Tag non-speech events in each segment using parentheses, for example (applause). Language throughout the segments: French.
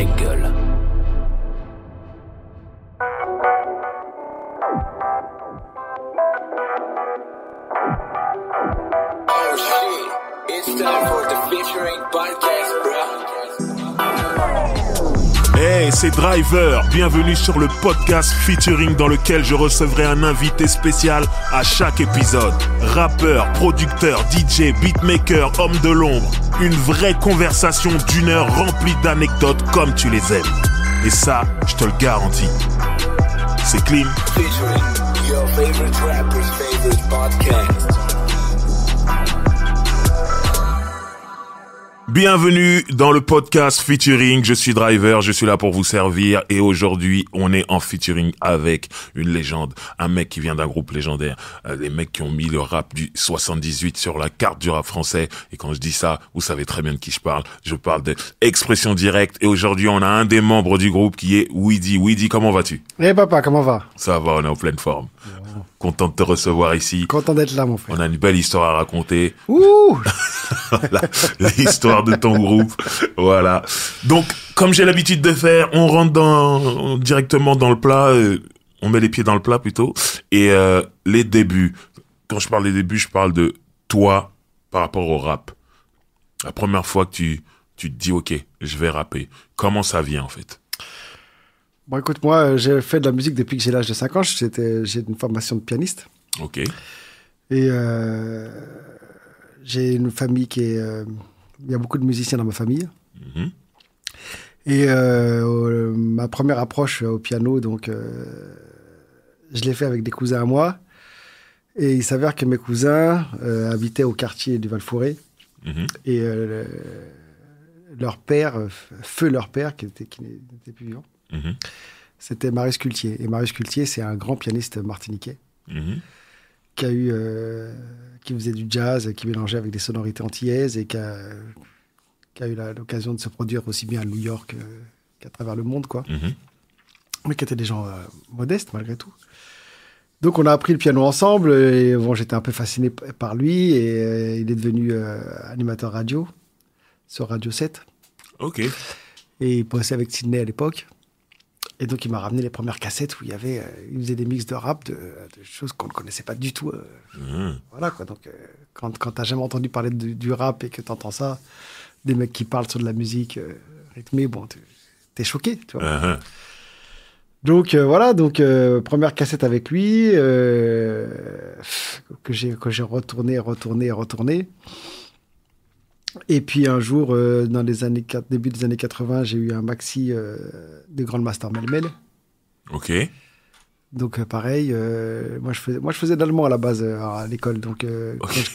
Engel. Oh shit, it's time for the featuring podcast. c'est Driver. Bienvenue sur le podcast featuring dans lequel je recevrai un invité spécial à chaque épisode. Rappeur, producteur, DJ, beatmaker, homme de l'ombre. Une vraie conversation d'une heure remplie d'anecdotes comme tu les aimes. Et ça, je te le garantis. C'est Clean. Featuring your favorite rapper's favorite podcast. Bienvenue dans le podcast featuring. Je suis Driver, je suis là pour vous servir et aujourd'hui on est en featuring avec une légende, un mec qui vient d'un groupe légendaire, euh, les mecs qui ont mis le rap du 78 sur la carte du rap français. Et quand je dis ça, vous savez très bien de qui je parle. Je parle d'expression Directe et aujourd'hui on a un des membres du groupe qui est Weedy. Weedy, comment vas-tu Eh papa, comment va Ça va, on est en pleine forme. Content de te recevoir ici. Content d'être là mon frère. On a une belle histoire à raconter. Ouh (laughs) L'histoire de ton groupe. Voilà. Donc, comme j'ai l'habitude de faire, on rentre dans, directement dans le plat. Euh, on met les pieds dans le plat plutôt. Et euh, les débuts. Quand je parle des débuts, je parle de toi par rapport au rap. La première fois que tu, tu te dis, OK, je vais rapper. Comment ça vient en fait Bon, écoute, moi, euh, j'ai fait de la musique depuis que j'ai l'âge de 5 ans. J'étais, j'ai une formation de pianiste. OK. Et j'ai une famille qui est il y a beaucoup de musiciens dans ma famille. Mhm. Et euh, euh, ma première approche euh, au piano, donc, je l'ai fait avec des cousins à moi. Et il s'avère que mes cousins habitaient au quartier du Valfouré. Mhm. Et leur père, feu leur père, qui n'était qui était plus vivant, mhm. c'était Marius Cultier. Et Marius Cultier, c'est un grand pianiste martiniquais qui a eu qui faisait du jazz, qui mélangeait avec des sonorités antillaises et qui a, eu l'occasion de se produire aussi bien à New York euh, qu'à travers le monde, quoi. Mm-hmm. Mais qui étaient des gens euh, modestes malgré tout. Donc on a appris le piano ensemble et bon, j'étais un peu fasciné par lui et euh, il est devenu animateur radio sur Radio 7. Ok. Et il bossait avec Sydney à l'époque. Et donc, il m'a ramené les premières cassettes où il y avait, euh, il faisait des mix de rap, de, choses qu'on ne connaissait pas du tout. Euh. Mmh. Voilà, quoi. Donc, euh, quand, quand t'as jamais entendu parler du rap et que t'entends ça, des mecs qui parlent sur de la musique rythmée, bon, t'es choqué, tu vois. Uh-huh. Donc, voilà, donc, première cassette avec lui, que j'ai retourné, retourné, retourné. Et puis un jour, euh, dans les années début des années 80, j'ai eu un maxi euh, de Grand Master Melmel. Ok. Donc euh, pareil, moi je faisais, moi je faisais de l'allemand à la base à l'école. Donc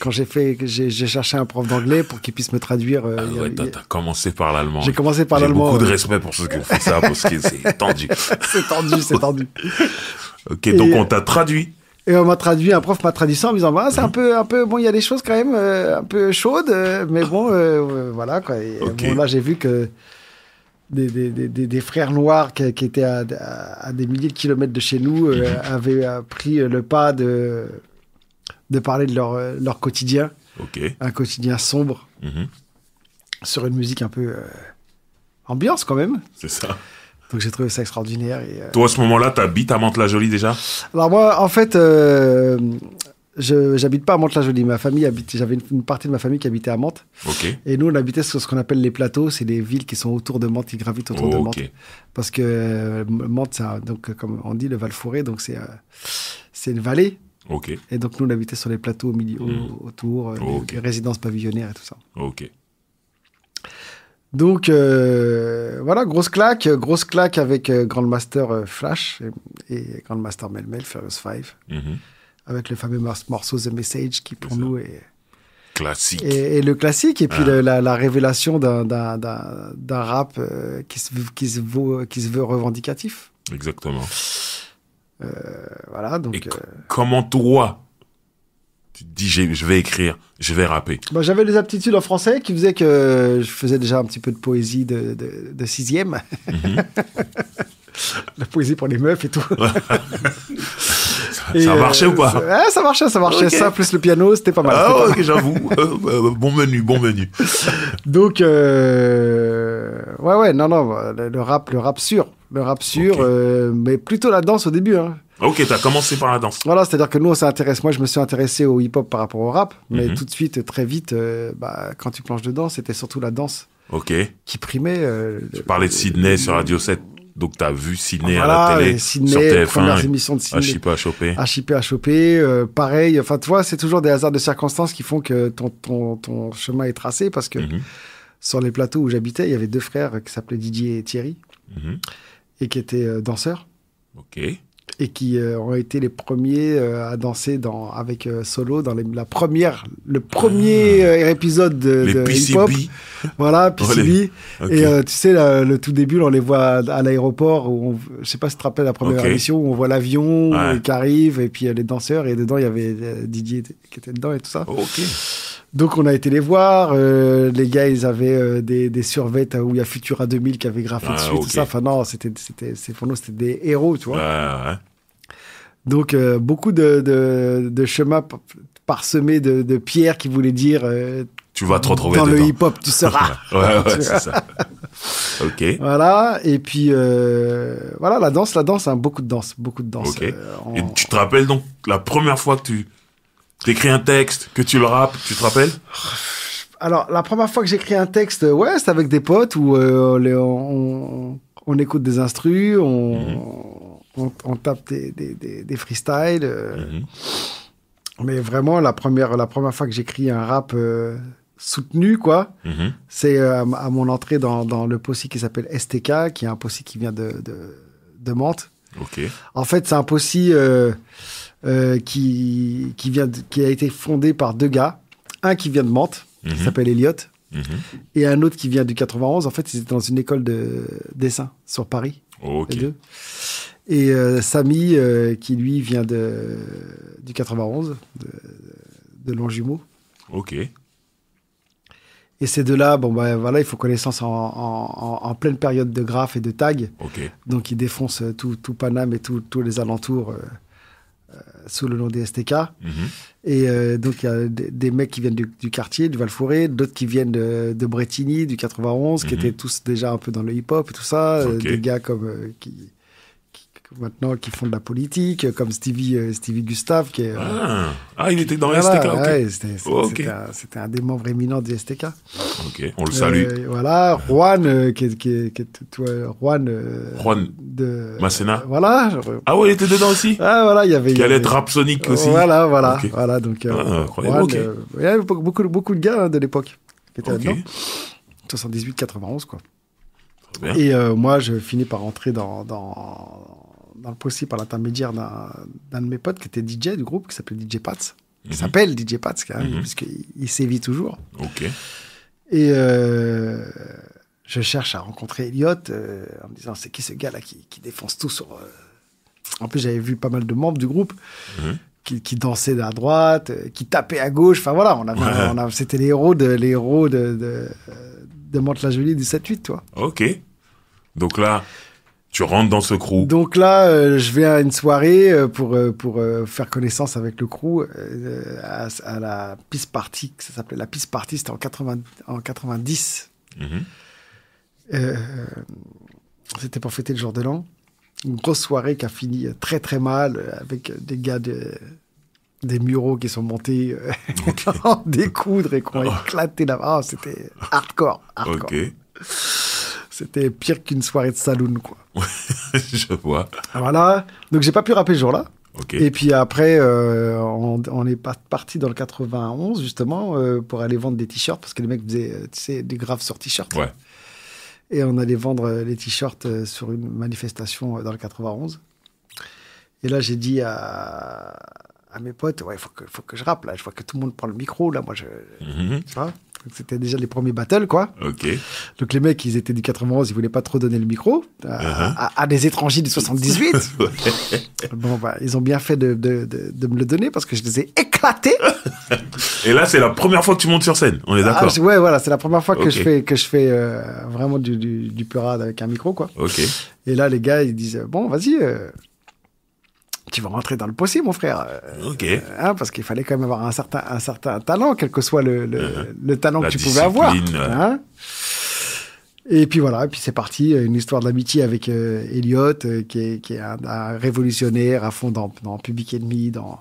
quand, j'ai fait, j'ai cherché un prof d'anglais pour qu'il puisse me traduire. Ah ouais, t'as commencé par l'allemand. J'ai commencé par l'allemand. Beaucoup de respect pour ceux qui font ça parce que c'est (laughs) tendu. c'est tendu, c'est tendu. ok, donc on t'a traduit. Et on m'a traduit, un prof m'a traduit en me disant, bah, c'est un peu, un peu, bon, il y a des choses quand même euh, un peu chaudes, euh, mais bon, euh, voilà, quoi. là, j'ai vu que des, frères noirs qui, étaient à, des milliers de kilomètres de chez nous (laughs) avaient pris le pas de, de parler de leur, leur quotidien. Un quotidien sombre. Mhm. Sur une musique un peu ambiance quand même. C'est ça. Donc j'ai trouvé ça extraordinaire. Et, euh, Toi, à ce moment-là, tu habites à Mantes-la-Jolie déjà Alors moi, en fait, euh, je n'habite pas à Mantes-la-Jolie. Ma famille habite. J'avais une, partie de ma famille qui habitait à Mantes. Et nous, on habitait sur ce qu'on appelle les plateaux. C'est des villes qui sont autour de Mantes, qui gravitent autour de Mantes. Parce que euh, Mantes, donc comme on dit, le Val Fouré, donc c'est c'est une vallée. Ok. Et donc nous, on habitait sur les plateaux au milieu, hmm. autour, les résidences pavillonnaires et tout ça. Ok. Donc euh, voilà, grosse claque, grosse claque avec euh, Grandmaster euh, Flash et, Grandmaster Grandmaster Melmel, Furious 5, mhm. avec le fameux morceau The Message qui pour nous est classique. Et, le classique, et puis ah. la, révélation d'un rap qui, se, qui se veut revendicatif. Exactement. Euh, voilà, donc. Et comment toi, tu te dis je vais écrire, je vais rapper J'avais des aptitudes en français qui faisaient que je faisais déjà un petit peu de poésie de, sixième. Mhm. (laughs) La poésie pour les meufs et tout. (laughs) ça, marchait ou pas ça, euh, ouais, ça marchait, ça marchait. Ça, plus le piano, c'était pas mal. Ah, ouais, j'avoue. Euh, euh, bon menu, bon menu. Donc, ouais, ouais, non, non, le, rap, le rap sûr. Le rap sûr, mais plutôt la danse au début. Hein. Ok, t'as commencé par la danse. Voilà, c'est-à-dire que nous, ça intéresse. Moi, je me suis intéressé au hip-hop par rapport au rap, mais mhm. tout de suite, très vite, euh, bah, quand tu planches dedans, c'était surtout la danse. Qui primait. Euh, tu parlais de Sydney sur Radio 7. Donc tu as vu Sydney à la télé Sydney, sur TF1, premières émissions de Sydney, HIP à choper, HIP à choper, euh, pareil. Enfin, tu vois, c'est toujours des hasards de circonstances qui font que ton ton, ton chemin est tracé parce que mhm. sur les plateaux où j'habitais, il y avait deux frères qui s'appelaient Didier et Thierry mhm. et qui étaient danseurs. Ok et qui euh, ont été les premiers euh, à danser dans, avec euh, Solo dans la première, le premier ah. épisode de, Hip Hop. Voilà, PCB. Et tu sais, le tout début, on les voit à, l'aéroport, où on, je sais pas si tu te rappelles la première émission, où on voit l'avion qui arrive, et puis les danseurs, et dedans, il y avait Didier qui était dedans et tout ça. ok donc on a été les voir, euh, les gars ils avaient euh, des, des survettes euh, où il y a Futura 2000 qui avait graffé ah, dessus, tout ça. Enfin non, c'était, c'était, pour nous c'était des héros, tu vois. Ah, ouais. Donc beaucoup de, de, chemins parsemés de, pierres qui voulaient dire... tu vas te retrouver dans le hip-hop, tu seras. (laughs) ouais, ouais, c'est ça. ok. Voilà, et puis voilà, la danse, la danse, hein, beaucoup de danse, beaucoup de danse. Ok. Et tu te rappelles donc la première fois que tu T'écris un texte, que tu le rappes, tu te rappelles Alors, la première fois que j'écris un texte, euh, ouais, c'est avec des potes où euh, on, écoute des instrus, on, mhm. tape des, freestyles. Euh. Mhm. Mais vraiment, la première, la première fois que j'écris un rap soutenu, quoi, mhm. c'est à mon entrée dans, le possi qui s'appelle STK, qui est un possi qui vient de, de, de Mantes. Ok. En fait, c'est un possi euh, qui, qui, vient qui a été fondé par deux gars. Un qui vient de Mantes, qui mhm. s'appelle Elliot, mhm. et un autre qui vient du 91. En fait, ils étaient dans une école de dessin sur Paris. OK. Et Sami euh, Samy, euh, qui lui vient de, du 91, de, de Longjumeau. Ok. Et ces deux-là, bon, ben voilà, ils font connaissance en, en, pleine période de graphes et de tags. OK. Donc, ils défoncent tout, tout Paname et tous les alentours sous le nom des STK. Mhm. Et euh, donc, il y a des, mecs qui viennent du, quartier, du val d'autres qui viennent de, Bretigny, du 91, qui mhm. étaient tous déjà un peu dans le hip-hop et tout ça. Euh, des gars comme, euh, qui, maintenant qui font de la politique, comme Stevie, euh, Stevie Gustave. Qui est, euh, ah. ah. il était dans les STK, c'était, Un, des membres éminents du STK. on le salue. Euh, voilà, Juan, qui, qui, toi, Juan. Juan. De, voilà. ah ouais, il était dedans aussi Ah voilà, il y avait. Qui allait être aussi. Voilà, voilà. voilà donc, ah, il y avait beaucoup, beaucoup de gars hein, de l'époque qui étaient dedans 78-91, quoi. Et moi, je finis par rentrer dans, dans, dans le possible par l'intermédiaire d'un de mes potes qui était DJ du groupe, qui s'appelait DJ Pats. Il mhm. s'appelle DJ Pats, quand même, mhm. puisqu'il il sévit toujours. Ok. Et euh, je cherche à rencontrer Elliot euh, en me disant c'est qui ce gars-là qui, défonce tout sur. Euh, en plus, j'avais vu pas mal de membres du groupe. Mhm. Qui, qui, dansaient à droite, qui tapaient à gauche. Enfin voilà, on avait, c'était les héros de les héros de de, la Jolie du 7-8, toi. Ok. Donc là, tu rentres dans ce crew. Donc là, euh, je vais à une soirée euh, pour euh, pour faire connaissance avec le crew à, la piste Party, ça s'appelait la piste Party, c'était en 80 en 90. Mhm. c'était pour fêter le jour de l'an. Une grosse soirée qui a fini très très mal avec des gars des muraux qui sont montés (laughs) okay. en découdre et qui ont oh. éclaté là-bas. Ah, c'était hardcore, hardcore. C'était pire qu'une soirée de saloon, quoi. (laughs) je vois. Ah, voilà. Donc, j'ai pas pu rapper ce jour-là. Et puis après, euh, on, est parti dans le 91 justement euh, pour aller vendre des t-shirts parce que les mecs faisaient euh, tu des graves sur t-shirts. Et on allait vendre les t-shirts sur une manifestation dans le 91. Et là, j'ai dit à, mes potes, ouais, faut que, faut que je rappe là. Je vois que tout le monde prend le micro là, moi je, mhm. tu vois c'était déjà les premiers battles, quoi. Ok. Donc les mecs, ils étaient du 91, ils voulaient pas trop donner le micro euh, uh-huh. à, des étrangers du 78. (laughs) Bon, bah, ils ont bien fait de, de, de, me le donner parce que je les ai éclatés. (laughs) Et là, c'est la première fois que tu montes sur scène, on est ah, d'accord Ouais, voilà, c'est la première fois que je fais, que je fais euh, vraiment du, du, avec un micro, quoi. Ok. Et là, les gars, ils disent, bon, vas-y, euh, tu vas rentrer dans le possible, mon frère. Euh, ok. Euh, hein, parce qu'il fallait quand même avoir un certain, un certain talent, quel que soit le, le, uh-huh. talent que tu pouvais avoir. Euh. Hein. et puis voilà, et puis c'est parti, une histoire d'amitié avec Elliot, qui est, qui est un, révolutionnaire à fond dans, Public Enemy, dans,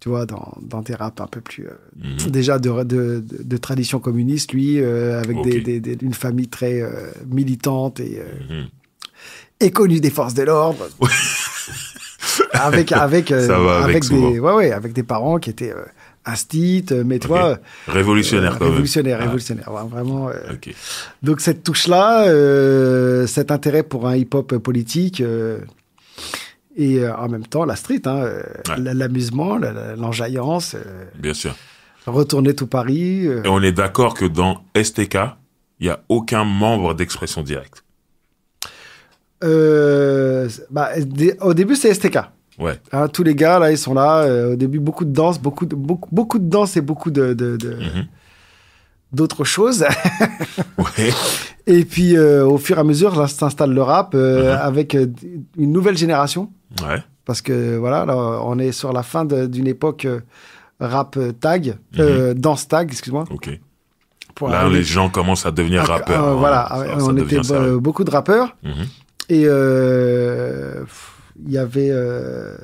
tu vois, dans, dans des rap un peu plus... Mm-hmm. Déjà de, de, de, tradition communiste, lui, avec des, des, une famille très militante et, mm-hmm. et connue des forces de l'ordre. (laughs) (laughs) avec euh, avec, avec, des, ouais, ouais, avec des parents qui étaient euh, astites, euh, mais toi révolutionnaire, euh, quand révolutionnaire, même. révolutionnaire, ah. vraiment. Donc cette touche là, cet intérêt pour un hip-hop politique. et en même temps, la street, hein, l'amusement, l'enjaillance. Bien sûr. Retourner tout Paris. Et on est d'accord que dans STK, il n'y a aucun membre d'expression directe. Euh, bah, Au début, c'est STK. Ouais. Hein, tous les gars, là, ils sont là. Euh, au début, beaucoup de danse, beaucoup de, beaucoup, beaucoup de danse et beaucoup de. Mhm. d'autres choses. (laughs) Et puis, euh, au fur et à mesure, là s'installe le rap mhm. avec une nouvelle génération. Ouais. Parce que, voilà, on est sur la fin d'une époque rap tag, mhm. danse tag, excuse-moi. Ok. là, les gens commencent à devenir rappeur. rappeurs. voilà, hein. on était beaucoup de rappeurs. Et euh, il y avait. Euh,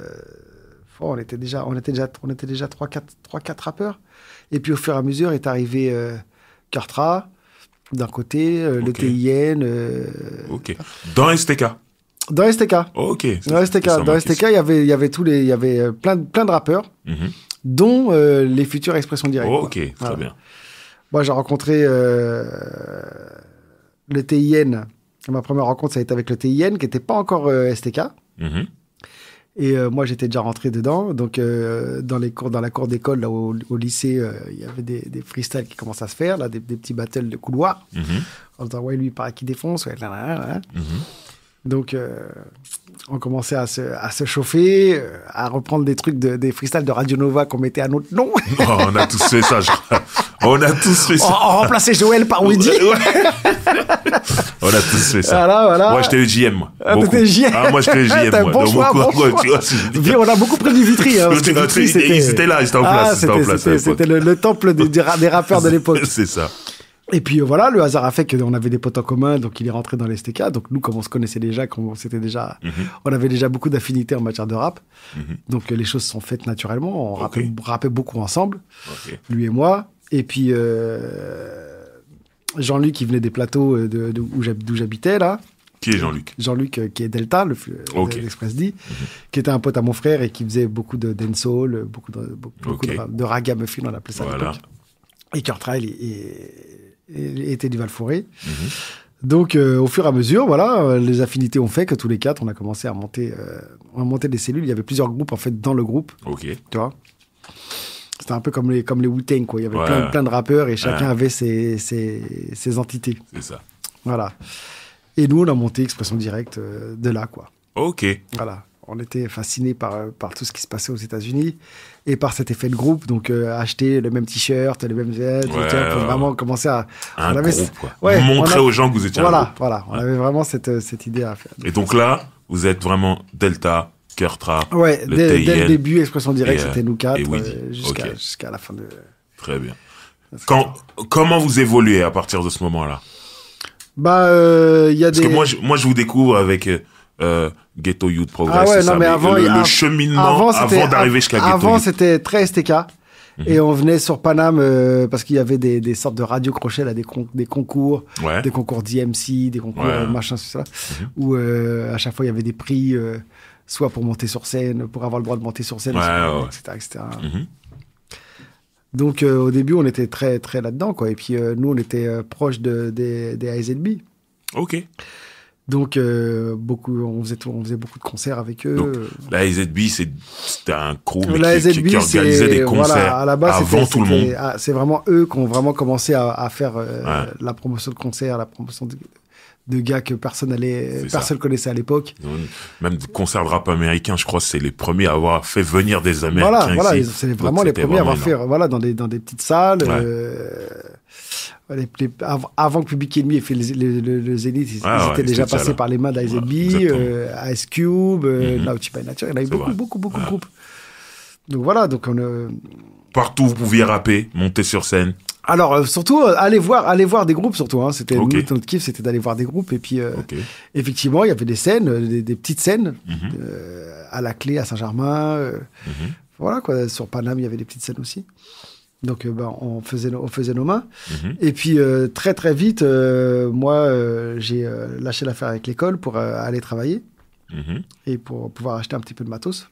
oh, on était déjà, on était déjà, on était déjà 3, 4, 3, 4 rappeurs. Et puis au fur et à mesure est arrivé euh, d'un côté, euh, le TIN. ok. Dans STK. Dans STK. Ok. Dans STK, dans il y avait, il y avait tous les, il y avait plein, plein de rappeurs, mhm. dont les futures expressions directes. ok, très bien. Moi, j'ai rencontré le TIN Ma première rencontre, ça a été avec le TIN, qui n'était pas encore euh, STK. Mhm. Et euh, moi, j'étais déjà rentré dedans. Donc, euh, dans, les cours, dans la cour d'école, au, lycée, il y avait des, freestyles qui commençaient à se faire, là, des, petits battles de couloirs. Mhm. En disant, lui, il paraît qu'il défonce. Mhm. Donc, euh, on commençait à se, à se, chauffer, euh, à reprendre des trucs de, des freestyles de Radio Nova qu'on mettait à notre nom. (laughs) Oh, on a tous fait ça. On a tous fait ça. On, a remplaçait Joël par Woody. on a tous fait ça. Voilà, voilà. Moi, j'étais JM. Moi, ah, t'étais ah, moi, j'étais JM. Moi. Bon choix, bon choix. (laughs) on a beaucoup pris du Vitry. Hein, c'était... là, ils étaient en place. Ah, c'était, c'était, le, temple des rappeurs de l'époque. (laughs) C'est ça. Et puis euh, voilà, le hasard a fait qu'on avait des potes en commun, donc il est rentré dans l'STK. Donc nous, comme on se connaissait déjà, comme on, déjà, mhm. on avait déjà beaucoup d'affinités en matière de rap. Mhm. Donc euh, les choses sont faites naturellement. On okay. rappait, beaucoup ensemble, lui et moi. Et puis euh, Jean-Luc, qui venait des plateaux de, d'où j'habitais là. Qui est Jean-Luc Jean-Luc, qui est Delta, le flux l'Express D, mhm. qui était un pote à mon frère et qui faisait beaucoup de dancehall, beaucoup de, beaucoup de, de ragamuffin, on appelait ça voilà. à Et Kurt Trail et était du val mhm. Donc, euh, au fur et à mesure, voilà, euh, les affinités ont fait que tous les quatre, on a commencé à monter, euh, on des cellules. Il y avait plusieurs groupes en fait dans le groupe. Ok. Tu vois. C'était un peu comme les comme les wu quoi. Il y avait plein, de rappeurs et chacun avait ses, entités. C'est ça. Voilà. Et nous, on a monté Expression Directe de là, quoi. Ok. Voilà on était fasciné par, par tout ce qui se passait aux États-Unis et par cet effet de groupe. Donc, euh, acheter le même t-shirt, les même vêtements, ouais, vraiment commencer à. on avait, Montrer aux gens que vous étiez voilà, un groupe. Voilà, on avait vraiment cette, euh, cette idée à faire. Et donc là, vous êtes vraiment Delta, Kertra. Ouais, dès, le début, Expression Direct, euh, c'était nous quatre, jusqu'à la fin de. Très bien. comment vous évoluez à partir de ce moment-là Bah, il y a des. Parce que moi moi, je vous découvre avec euh, ghetto Youth ah Progress. mais avant, le, cheminement avant, d'arriver jusqu'à Ghetto Avant, c'était très STK. Mhm. Et on venait sur Paname euh, parce qu'il y avait des, sortes de radio crochet là, des, des concours, des concours d'IMC, des concours euh, machin, tout ça, mhm. où à chaque fois il y avait des prix, soit pour monter sur scène, pour avoir le droit de monter sur scène, etc. Mhm. Donc au début on était très très là-dedans quoi. Et puis nous on était proche de, des, des Ok. Donc, euh, beaucoup, on, faisait on faisait beaucoup de concerts avec eux. Donc, la c'est c'était un crew qui, organisait des concerts à la base, avant tout le monde. Ah, c'est vraiment eux qui ont vraiment commencé à, faire euh, la promotion de concerts, la promotion de, gars que personne allait, personne connaissait à l'époque. Même des concerts de rap américain, je crois, c'est les premiers à avoir fait venir des Américains. Voilà, voilà, c'est vraiment les premiers à avoir fait, voilà, dans des, dans des petites salles. Euh, avant que Public Enemy ait fait le, Zenith, Zénith, ils, ah étaient déjà passés par les mains d'IZB, euh, Ice Cube, euh, mhm. Naughty by Nature. Il y en a eu beaucoup, beaucoup, beaucoup, de groupes. Donc voilà, donc on. Euh, Partout, vous pouviez rapper, monter sur scène. Alors surtout, allez voir, allez voir des groupes surtout. Hein. C'était notre, kiff, c'était d'aller voir des groupes. Et puis effectivement, il y avait des scènes, des, petites scènes mhm. à la clé à Saint-Germain. Mhm. Voilà quoi. Sur Paname, il y avait des petites scènes aussi. Donc, euh, bah, on, faisait, on faisait nos mains. Mhm. Et puis, euh, très, très vite, euh, moi, j'ai lâché l'affaire avec l'école pour aller travailler mhm. et pour pouvoir acheter un petit peu de matos.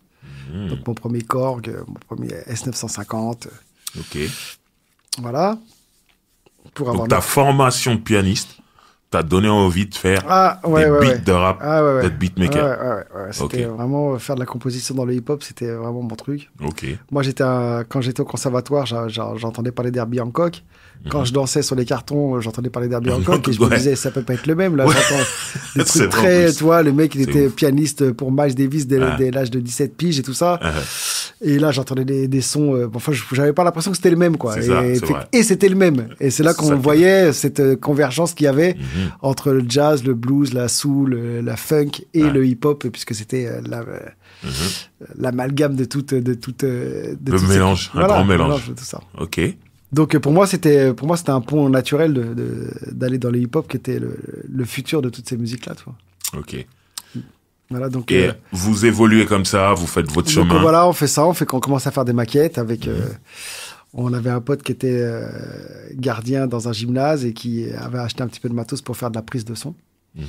Mhm. Donc, mon premier Korg, mon premier S950. OK. Voilà. Pour avoir Donc, ta formation de pianiste t'as donné envie de faire ah, des beats de rap, d'être ah, beatmaker. C'était vraiment euh, faire de la composition dans le hip-hop, c'était vraiment mon truc. Ok. Moi, j'étais quand j'étais au conservatoire, j'entendais parler d'Herbie Hancock. Mhm. Quand je dansais sur les cartons, euh, j'entendais parler d'Herbie (laughs) Hancock et je me disais, ça peut pas être le même. Là, (laughs) très, toi, le mec, il était pianiste pour Miles Davis dès, ah. l'âge de 17 piges et tout ça. Et là, j'entendais des, sons. Euh, enfin, j'avais pas l'impression que c'était le même, quoi. et c'était le même. Et c'est là qu'on voyait cette euh, convergence qu'il y avait mhm. entre le jazz, le blues, la soul, euh, la funk et le hip-hop, puisque c'était la, mhm. l'amalgame de tout de toute, de le mélange, un grand mélange. mélange de tout ça. Ok. Donc pour moi, c'était pour moi c'était un pont naturel d'aller de, dans le hip-hop qui était le, le, futur de toutes ces musiques là, toi. vois. Ok donc, et euh, vous évoluez comme ça, vous faites votre donc chemin. Voilà, on fait ça, on fait qu'on commence à faire des maquettes avec. Mhm. Euh, on avait un pote qui était euh, gardien dans un gymnase et qui avait acheté un petit peu de matos pour faire de la prise de son. Mhm.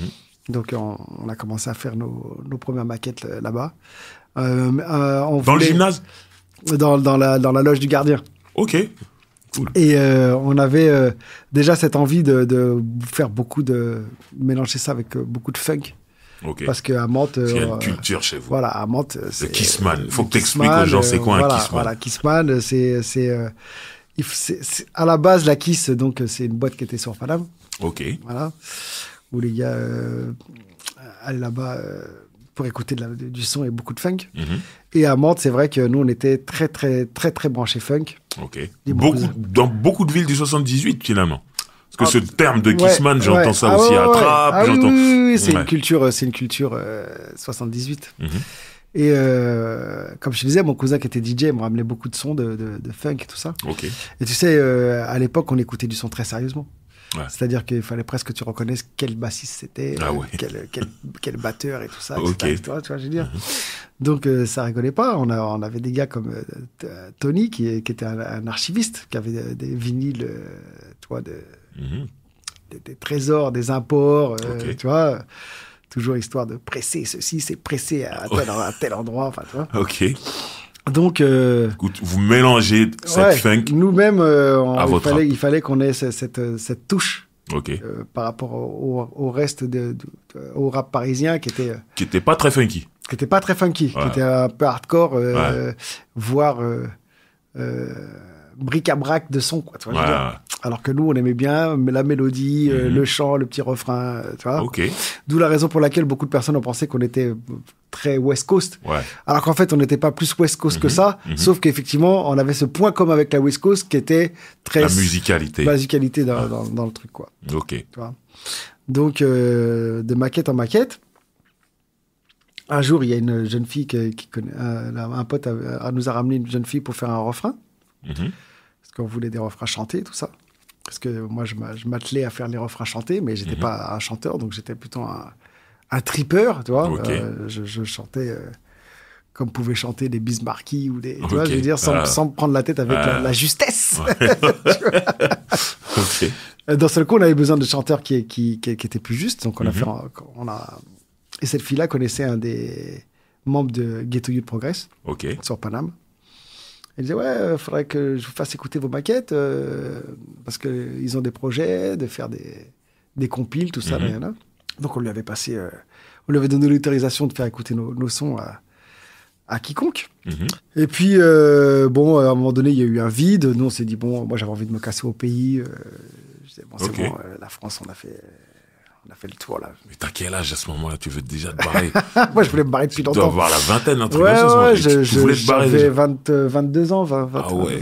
Donc on, a commencé à faire nos, premières maquettes là-bas. dans le gymnase dans, la, loge du gardien. Ok. Cool. Et on avait déjà cette envie de, faire beaucoup de mélanger ça avec beaucoup de funk. Parce qu'à Mantes. il y a une euh, culture chez vous. Voilà, à Mantes. Euh, Le Kissman. faut que tu expliques aux gens c'est quoi un Kissman. Voilà, Kissman, euh, c'est. à la base, la Kiss, donc c'est une boîte qui était sur Paname. Ok. Voilà. Où les gars allaient là-bas pour écouter du son et beaucoup de funk. Mhm. Et à Mantes, c'est vrai que nous, on était très, très, très, très branchés funk. Ok. Beaucoup, dans beaucoup de villes du 78, finalement. Parce que ah, ce terme de Kissman, j'entends ça aussi à trap, j'entends. Euh, c'est une culture, c'est une culture 78. Et euh, comme je te disais, mon cousin qui était DJ m'a ramenait beaucoup de sons de, funk et tout ça. Et tu sais, euh, à l'époque, on écoutait du son très sérieusement. C'est-à-dire qu'il fallait presque que tu reconnaisses quel bassiste c'était, ah quel, batteur et tout ça. Donc ça ça rigolait pas. On, on avait des gars comme Tony qui, qui était un, archiviste, qui avait des, vinyles, toi, de. Mhm des, trésors, des imports, euh, tu vois toujours histoire de presser ceci, c'est presser oh. à tel, endroit, enfin, tu vois. Ok. Donc, euh, vous mélangez cette funk. Nous-mêmes, euh, il, fallait, qu'on ait cette, touche. par rapport au, reste de, au rap parisien qui était qui était pas très funky qui était pas très funky qui était un peu hardcore voire bric-à-brac de son, quoi. Alors que nous, on aimait bien la mélodie, euh, mhm. le chant, le petit refrain, tu D'où la raison pour laquelle beaucoup de personnes ont pensé qu'on était très West Coast. Alors qu'en fait, on n'était pas plus West Coast que mhm. ça, mhm. sauf qu'effectivement, on avait ce point comme avec la West Coast qui était très... La musicalité. La musicalité dans, ah. le truc, quoi. Ok. Donc, euh, de maquette en maquette. Un jour, il y a une jeune fille qui, connaît, un, pote nous a ramené une jeune fille pour faire un refrain. Mhm. Parce qu'on voulait des refrains à chanter, tout ça. Parce que moi, je m'attelais à faire les refrains à chanter, mais j'étais mhm. pas un chanteur, donc j'étais plutôt un, un tripeur, tu vois. Euh, je, chantais euh, comme pouvaient chanter des Bismarcky ou des. Tu vois, je veux dire, sans, ah. prendre la tête avec la, ah. justesse. (laughs) Euh, dans ce coup, on avait besoin de chanteurs qui, qui, qui étaient plus justes. Donc, on a mhm. fait. On a... Et cette fille-là connaissait un des membres de Ghetto Youth Progress. Sur Paname. Elle disait ouais, il euh, faudrait que je vous fasse écouter vos maquettes euh, parce qu'ils ont des projets de faire des, des compiles, tout ça, mhm. Donc on lui avait passé, euh, on lui avait donné l'autorisation de faire écouter nos, sons à, à quiconque. Mhm. Et puis bon, à un moment donné, il y a eu un vide. Nous on s'est dit bon, moi j'avais envie de me casser au pays. je disais bon, c'est bon, la France, on a fait on a fait le tour là. Mais t'as quel âge à ce moment-là Tu veux déjà te barrer (laughs) Moi, je voulais me barrer depuis longtemps. Tu dois avoir la vingtaine, un truc voulais te barrer J'avais 22 euh, ans, Ah ouais.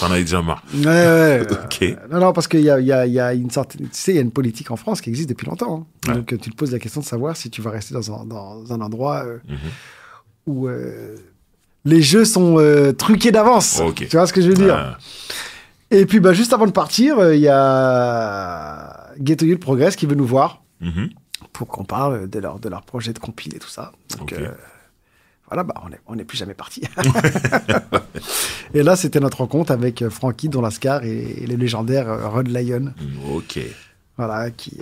T'en avais déjà marre. (laughs) ok. Non, non, parce qu'il y a, une certaine. Tu sais, politique en France qui existe depuis longtemps. Hein. Donc, tu te poses la question de savoir si tu vas rester dans un, endroit euh, mhm. où euh, les jeux sont truqués d'avance. Tu vois ce que je veux dire ah. Et puis, bah, juste avant de partir, il y a Ghetto Yule Progress qui veut nous voir mhm. pour qu'on parle de leur, de leur projet de compile et tout ça. Donc, euh, voilà, bah, on n'est on plus jamais parti. (laughs) et là, c'était notre rencontre avec euh, Frankie dont Lascar et, et le légendaire euh, Rod Lyon. Ok. Voilà, qui.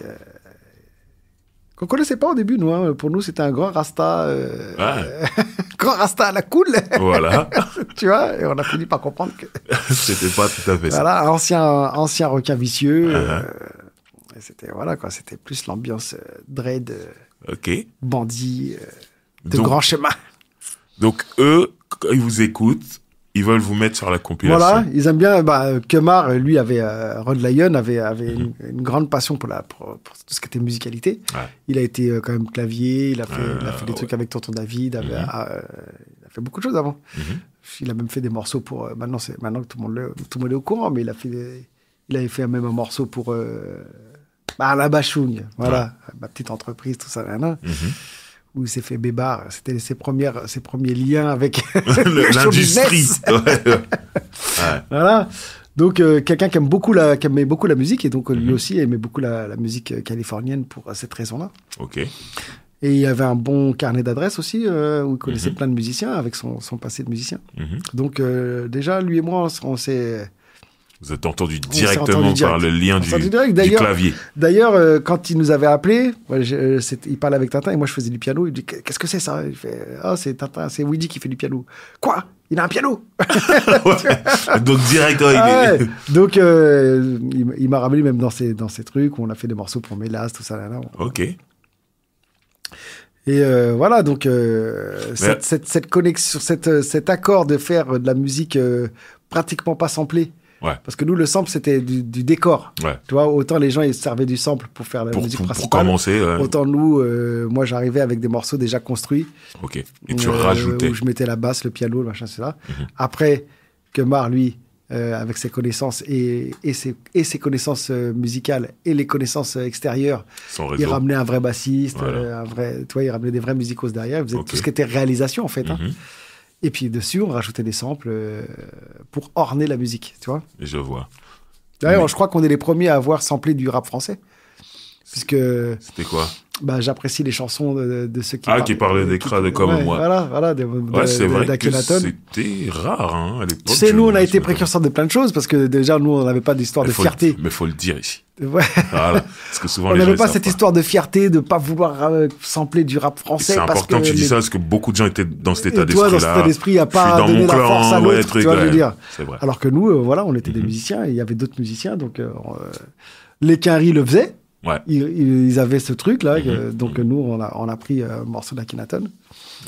ne connaissait pas au début, nous. Hein. Pour nous, c'était un grand rasta. Euh, (laughs) grand rasta à la cool. Voilà. (laughs) tu vois, et on a fini par comprendre que. c'était pas tout à fait voilà, ça. Voilà, ancien, ancien requin vicieux. Uh-huh. C'était voilà quoi, c'était plus l'ambiance euh, dread, euh, ok, bandit, euh, de grand chemin. Donc eux, ils vous écoutent, ils veulent vous mettre sur la compilation. Voilà, ils aiment bien. Bah, Kemar, lui, avait Rod Lyon avait, avait mhm. une, grande passion pour, la, pour, tout ce qui était musicalité. Il a été quand même clavier, il a fait, des trucs avec Tonton David, mhm. ah, il a fait beaucoup de choses avant. Mhm. Il a même fait des morceaux pour. maintenant, maintenant que tout le, monde, tout le monde est au courant, mais il a fait. il avait fait même un morceau pour bah, la Bachung, voilà, ma petite entreprise, tout ça, là, là. Mhm. Où il s'est fait bébar. C'était ses premières, ses premiers liens avec (laughs) (laughs) l'industrie. (laughs) Voilà. Donc euh, quelqu'un qui aime beaucoup la, qui aimait beaucoup la musique et donc euh, lui mhm. aussi aimait beaucoup la, musique euh, californienne pour cette raison-là. Ok. Et il avait un bon carnet d'adresses aussi, où il connaissait mhm. plein de musiciens avec son, son passé de musicien. Donc déjà, lui et moi, on s'est vous êtes entendu directement par le lien du, clavier. D'ailleurs, euh, quand il nous avait appelé, euh, il parlait avec Tintin et moi je faisais du piano. Il dit Qu'est-ce que c'est ça Il fait oh, c'est Tintin, c'est Woody qui fait du piano. Quoi Il a un piano (laughs) Donc direct, ah Donc euh, il, m'a ramené même dans ces, dans ces trucs où on a fait des morceaux pour Mélas, tout ça. Là, Ok. Et voilà, donc cette, cette, connexion, cette, cet accord de faire de la musique pratiquement pas samplée parce que nous, le sample, c'était du, décor. Tu vois, autant les gens, ils servaient du sample pour faire la musique principale. Pour commencer. Autant nous, euh, moi, j'arrivais avec des morceaux déjà construits. Ok. Et tu euh, rajoutais. Où je mettais la basse, le piano, le machin, c'est là. Mhm. Après que Mar, lui, euh, avec ses connaissances et, et, ses, connaissances musicales et les connaissances extérieures. il ramenait un vrai bassiste, un vrai, tu vois, il ramenait des vrais musicos derrière. Il faisait tout ce qui était réalisation en fait. Hein. Mhm. Et puis dessus, on rajoutait des samples euh, pour orner la musique, tu vois. Et Je vois. D'ailleurs, je crois qu'on est les premiers à avoir samplé du rap français puisque. C'était quoi bah, j'apprécie les chansons de, de ceux qui ah, qui parlaient des crades comme moi. Voilà, voilà, ouais, c'est vrai c'était rare hein, à l'époque. Tu sais, nous, on a été précurseurs de plein de choses parce que déjà, nous, on n'avait pas d'histoire de fierté. mais faut le dire ici. Ouais. Voilà, parce que souvent, (laughs) on n'avait pas cette histoire de fierté de pas vouloir euh, sampler du rap français. C'est important que, tu les... dis ça parce que beaucoup de gens étaient dans cet état d'esprit. Toi, dans cet état d'esprit, a pas dans mon la clan, force à l'autre, tu vois, Alors que nous, euh, voilà, on était des mhm. musiciens et il y avait d'autres musiciens, donc euh, euh, les Quinry le faisaient. Ouais. Ils, avaient ce truc-là, mhm. euh, donc mhm. nous, on a, on a pris euh, un morceau d'Akinaton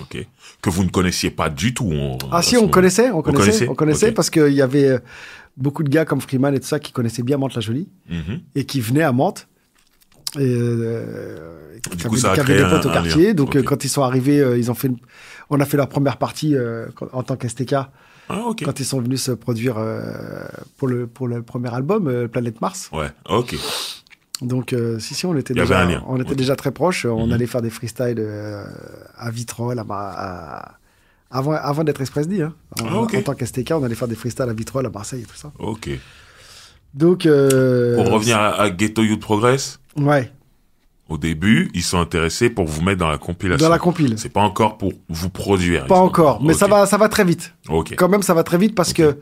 Ok. Que vous ne connaissiez pas du tout. ah si, on connaissait, on connaissait, on connaissait, parce qu'il y avait euh, beaucoup de gars comme Freeman et tout ça qui connaissaient bien Mantes-la-Jolie mhm. et qui venaient à Mantes. Et, qui des potes au quartier. donc quand ils sont arrivés, ils ont fait, on a fait leur première partie en tant qu'STK. Ah, ok Quand ils sont venus se produire pour le pour le premier album Planète Mars. Ouais. Ok. Donc, euh, si, si, on était, déjà, on était déjà très proche. Euh, on mhm. allait faire des freestyles euh, à Vitrolles, à, avant, avant d'être express Hein. En, ah, tant qu'STK, on allait faire des freestyles à Vitrolles, à Marseille et tout ça. Ok. Donc. pour revenir à, Ghetto Youth Progress Ouais. Au début, ils sont intéressés pour vous mettre dans la compilation. Dans la compile. C'est pas encore pour vous produire. Pas encore, mais ça va, ça va très vite. Ok. Quand même, ça va très vite parce que,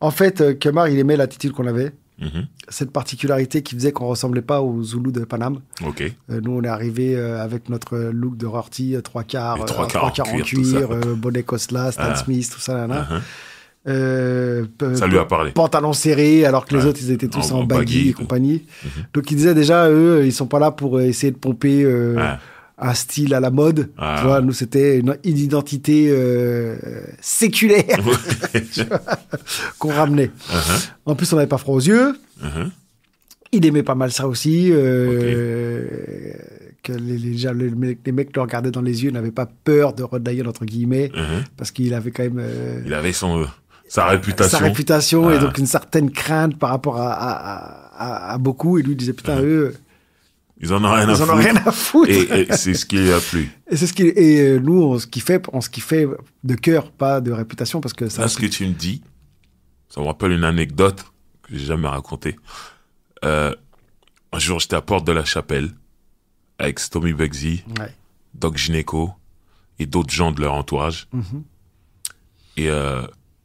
en fait, Kemar, il aimait l'attitude qu'on avait. Mhm. Cette particularité qui faisait qu'on ressemblait pas aux Zoulous de Paname. Ok. Euh, nous, on est arrivé euh, avec notre look de Rorty, euh, trois quarts, trois en cuir, bonnet Stan ah. Smith, tout ça, là, uh-huh. ça lui a parlé. Pantalon serré, alors que les autres, ils étaient tous en, baggy, et compagnie. Mhm. Donc, ils disaient déjà, eux, ils sont pas là pour essayer de pomper ah un style à la mode. Ah. nous, c'était une, identité euh, séculaire (laughs) qu'on ramenait. Uh-huh. En plus, on n'avait pas froid aux yeux. Uh-huh. Il aimait pas mal ça aussi. Euh, que les, les, mecs le regardaient dans les yeux, n'avaient pas peur de Rod entre guillemets, uh-huh. parce qu'il avait quand même. Euh, il avait son. Sa réputation. Sa réputation et donc une certaine crainte par rapport à, beaucoup. Et lui disait, putain, eux, ils en ont rien, à, foutre. Et, c'est ce qui a plu. Et c'est ce qui et euh, nous on ce qui fait en ce qui fait de cœur, pas de réputation parce que ça. ce que tu me dis, ça me rappelle une anecdote que j'ai jamais racontée. Euh, un jour, j'étais à Porte de la Chapelle avec Tommy Bugsy, Doc Gineco et d'autres gens de leur entourage. Mm-hmm. Et euh,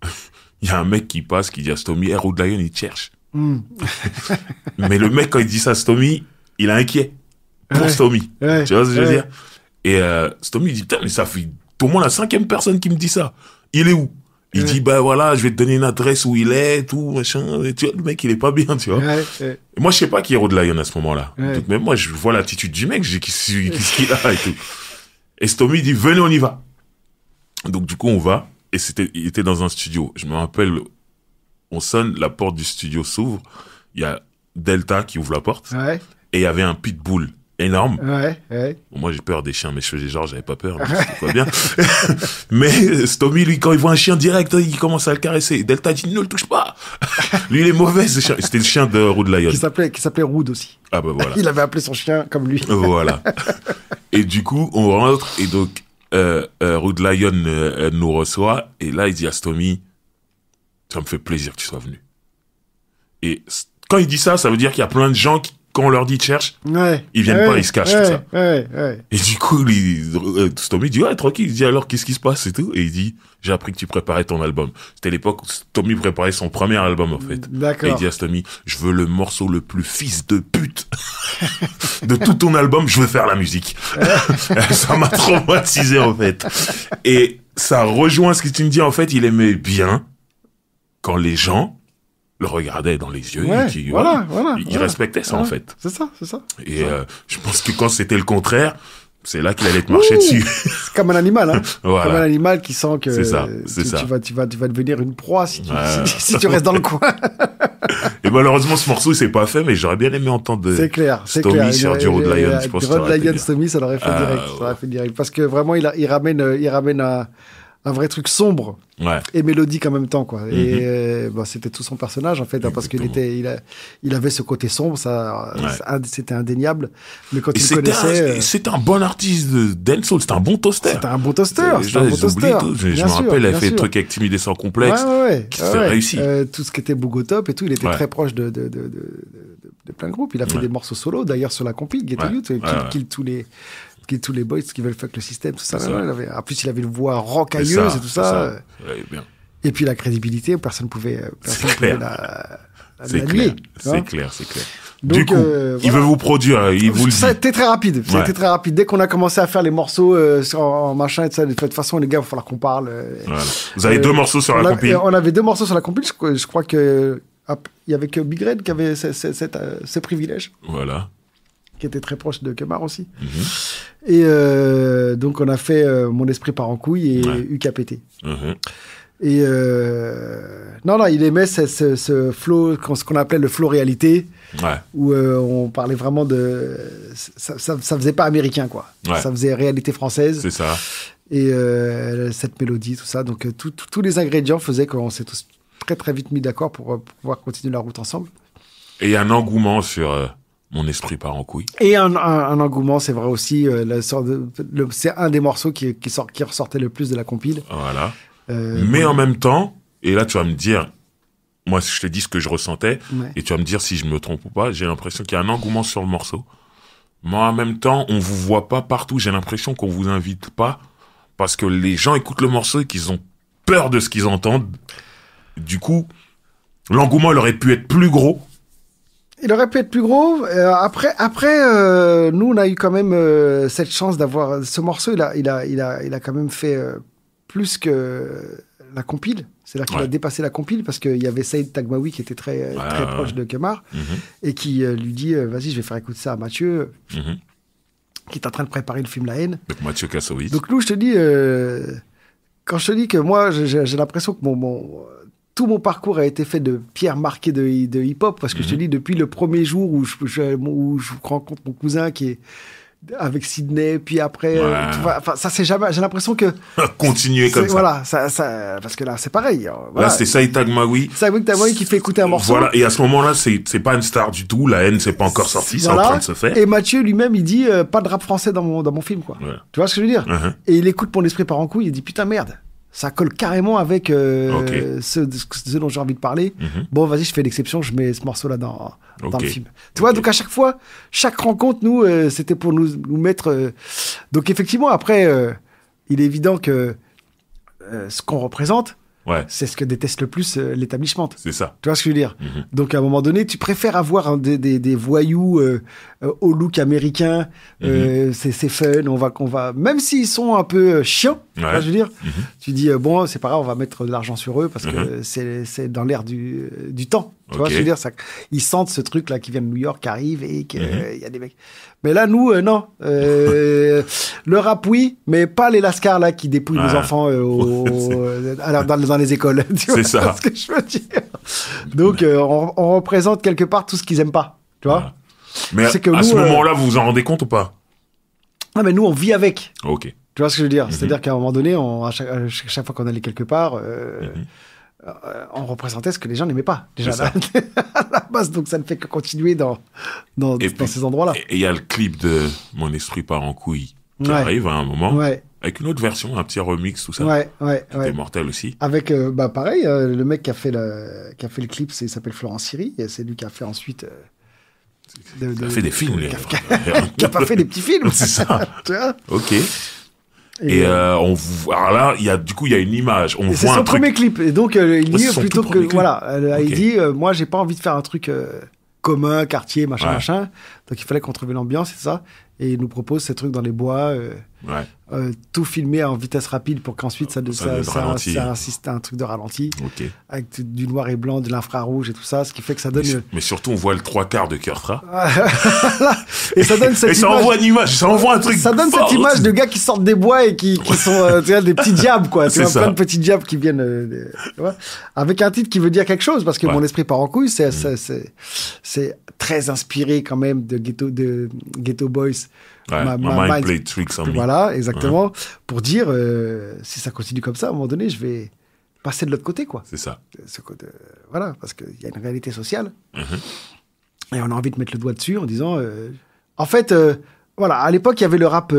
(laughs) il y a un mec qui passe qui dit à Stomy, de Lion, il cherche. Mm. (laughs) Mais le mec, quand il dit ça à Stomy, il est inquiet pour Stomy. tu vois ce que je veux dire Et euh, Stomy dit, putain, mais ça fait au moins la cinquième personne qui me dit ça. Il est où il dit, bah voilà, je vais te donner une adresse où il est, tout, machin. Et tu vois, le mec, il est pas bien, tu vois. moi, je sais pas qui est Rod Lion à ce moment-là. Donc, même moi, je vois l'attitude du mec, j'ai qu'est-ce qu'il a et tout. Et Stomy dit, venez, on y va. Donc, du coup, on va. Et c'était, il était dans un studio. Je me rappelle, on sonne, la porte du studio s'ouvre. Il y a Delta qui ouvre la porte et il y avait un pitbull énorme. moi, j'ai peur des chiens, mais je faisais genre j'avais pas peur. Mais (laughs) bien. (laughs) mais euh, Stomy, lui, quand il voit un chien direct, hein, il commence à le caresser. Delta dit, ne le touche pas. (laughs) lui, il est mauvais, ce chien. C'était le chien de Rude Lion. Qui s'appelait, qui s'appelait Rude aussi. Ah, bah voilà. il avait appelé son chien comme lui. voilà. Et du coup, on rentre, et donc, euh, euh Rude Lion euh, nous reçoit, et là, il dit à Stomy, ça me fait plaisir que tu sois venu. Et quand il dit ça, ça veut dire qu'il y a plein de gens qui quand on leur dit cherche, ouais, ils viennent pas, ils se cachent, ça. Et du coup, Tommy dit, ouais, tranquille, il dit alors, qu'est-ce qui se passe et tout. Et il dit, j'ai appris que tu préparais ton album. C'était l'époque où Tommy préparait son premier album, en fait. Et il dit à Tommy, je veux le morceau le plus fils de pute de tout ton album, je veux faire la musique. (laughs) ça m'a traumatisé, en fait. Et ça rejoint ce que tu me dis, en fait, il aimait bien quand les gens le regardait dans les yeux. et qui, voilà, voilà, il respectait ça en fait. C'est ça, c'est ça. Et euh, je pense que quand c'était le contraire, c'est là qu'il allait te marcher dessus. C'est comme un animal, hein. (laughs) Comme un animal qui sent que ça, tu, vas, tu vas, tu vas devenir une proie si tu, (laughs) si, tu restes dans le (laughs) coin. et malheureusement, ce morceau, il s'est pas fait, mais j'aurais bien aimé entendre. C'est clair, c'est clair. sur du Road Lion, je pense. ça l'aurait fait ah, direct, ça l'aurait fait direct, parce que vraiment, il, il ramène, euh, il ramène à un vrai truc sombre et mélodique en même temps quoi. Et mhm. euh, bah, c'était tout son personnage en fait hein, parce qu'il était il, avait ce côté sombre ça c'était indéniable mais quand c'était euh, un bon artiste de Soul, c'est un bon toaster. C'est un bon toaster, je, me rappelle il a fait des trucs avec Timide sans complexe réussi. Euh, tout ce qui était Bougotop et tout, il était très proche de, de, plein de groupes, il a fait des morceaux solo d'ailleurs sur la compil Get Youth qu'il tous les qui, tous les boys qui veulent fuck le système, tout ça. en plus, il avait une voix rocailleuse et tout ça. Et puis la crédibilité, personne pouvait, euh, pouvait C'est clair, c'est clair, c'est clair. du coup, euh, il veut vous produire, hein, il vous Ça a été très rapide, C'était très rapide. Dès qu'on a commencé à faire les morceaux euh, en, machin et tout ça, de toute façon, les gars, il va falloir qu'on parle. Vous avez deux morceaux sur la compil. On avait deux morceaux sur la compil, je, crois que il y avait que Big Red qui avait ce privilège privilèges. Voilà qui était très proche de Kemar aussi. Mhm. Et euh, donc, on a fait euh, Mon esprit part en couille et UKPT. Mhm. Et euh, non, non, il aimait ce, ce, ce flow, ce qu'on appelait le flow réalité, où on parlait vraiment de. Ça, ça, faisait pas américain, quoi. Ça faisait réalité française. C'est ça. Et cette mélodie, tout ça. Donc, tous les ingrédients faisaient qu'on s'est tous très, très vite mis d'accord pour, pour, pouvoir continuer la route ensemble. Et un engouement sur mon esprit part en couille. Et un, engouement, c'est vrai aussi. Euh, c'est un des morceaux qui, ressortait le plus de la compile. Voilà. Euh, Mais en même temps, et là, tu vas me dire, moi, je te dis ce que je ressentais, et tu vas me dire si je me trompe ou pas. J'ai l'impression qu'il y a un engouement sur le morceau. Mais en même temps, on vous voit pas partout. J'ai l'impression qu'on vous invite pas parce que les gens écoutent le morceau et qu'ils ont peur de ce qu'ils entendent. Du coup, l'engouement, il aurait pu être plus gros il aurait pu être plus gros. Euh, après, après, euh, nous, on a eu quand même euh, cette chance d'avoir ce morceau. Il a, il a, il a, quand même fait plus que la compile. C'est là qu'il a dépassé la compile parce qu'il y avait Saïd Tagmawi, qui était très, proche de Kemar mhm. et qui lui dit Vas-y, je vais faire écouter ça à Mathieu. Mhm. Qui est en train de préparer le film La haine. Donc Mathieu Kassovitz. Donc nous, je te dis, quand je te dis que moi, j'ai l'impression que mon tout mon parcours a été fait de pierres marquées de, hip-hop, parce que je te mhm. dis, depuis le premier jour où je, je, rencontre mon cousin qui est avec Sydney, puis après, euh, ça c'est jamais. J'ai l'impression que (laughs) continuer comme ça. Voilà, parce que là c'est pareil. Hein, là c'est Saïd Tagmaoui. Saïd Tagmaoui qui fait écouter un morceau. Voilà, et à ce moment-là c'est c'est pas une star du tout. La haine c'est pas encore sorti, c'est en train de se faire. Et Mathieu lui-même il dit euh, pas de rap français dans mon dans mon film quoi. Tu vois ce que je veux dire uh-huh. Et il écoute mon esprit par en couille, il dit putain merde. Ça colle carrément avec euh, ce, dont j'ai envie de parler. Mhm. Bon, vas-y, je fais l'exception, je mets ce morceau-là dans, le film. Tu vois, donc à chaque fois, chaque rencontre, nous, euh, c'était pour nous, nous mettre. Euh, donc effectivement, après, il est évident que ce qu'on représente, Ouais. C'est ce que déteste le plus euh, l'établissement. C'est ça. Tu vois ce que je veux dire mhm. Donc à un moment donné, tu préfères avoir hein, des, des, voyous euh, euh, au look américain, mhm. c'est fun, on va, on va, même s'ils sont un peu chiants, tu vois, je veux dire, mhm. tu dis, bon, c'est pas grave, on va mettre de l'argent sur eux parce que c'est dans l'air du, du, temps. Tu vois ce que je veux dire, ça, ils sentent ce truc-là qui vient de New York, qui arrive et qu'il mhm. euh, y a des mecs. Mais là, nous, euh, non. Euh, (laughs) le rap, oui, mais pas les lascars là qui dépouillent nos les ah. enfants (laughs) dans, les écoles. (laughs) c'est ça. ce que je veux dire. Donc, on, représente quelque part tout ce qu'ils aiment pas. Tu vois. Ah. Mais à ce moment-là, vous vous en rendez compte ou pas Non, mais nous, on vit avec. Ok. Tu vois ce que je veux dire cest mhm. C'est-à-dire qu'à un moment donné, à chaque, fois qu'on allait quelque part. Mhm on euh, représentait ce que les gens n'aimaient pas déjà (laughs) à la, base, donc ça ne fait que continuer dans, dans, ces endroits-là. Et il y a le clip de Mon esprit part en couille qui arrive à un moment. Avec une autre version, un petit remix, tout ça. Ouais, ouais, mortel aussi. Avec, euh, bah, pareil, euh, le mec qui a fait le, qui le clip, il s'appelle Florent Siri, c'est lui qui a fait ensuite. il a fait des films, Qui (laughs) a, pas fait des petits films. (laughs) c'est ça. ok. Et, euh, euh, on alors là, il y a du coup, il y a une image. On voit C'est son un premier clip, et donc euh, il dit plutôt que voilà, elle il dit, moi, j'ai pas envie de faire un truc commun, quartier, machin, machin. Donc il fallait qu'on trouve l'ambiance c'est ça. Et il nous propose ces trucs dans les bois, euh, euh, tout filmé en vitesse rapide pour qu'ensuite ça, ah, ça, ça, à un truc de ralenti. Avec du noir et blanc, de l'infrarouge et tout ça, ce qui fait que ça donne. Mais, surtout, on voit le trois quarts de Kurtra. (laughs) et ça donne cette envoie une image, ça envoie un truc. Ça donne cette image de gars qui sortent des bois et qui, sont euh, des petits (laughs) diables, quoi. C'est plein de petits diables qui viennent. avec un titre qui veut dire quelque chose, parce que mon esprit part en couille, c'est mm. très inspiré quand même de Ghetto, de Ghetto Boys. My play tricks on me. Voilà, exactement. Pour dire, euh, si ça continue comme ça, à un moment donné, je vais passer de l'autre côté, quoi. C'est ça. Euh, ce côté, euh, voilà, parce qu'il y a une réalité sociale. Mm-hmm. Et on a envie de mettre le doigt dessus en disant. en fait, voilà, à l'époque, il y avait le rap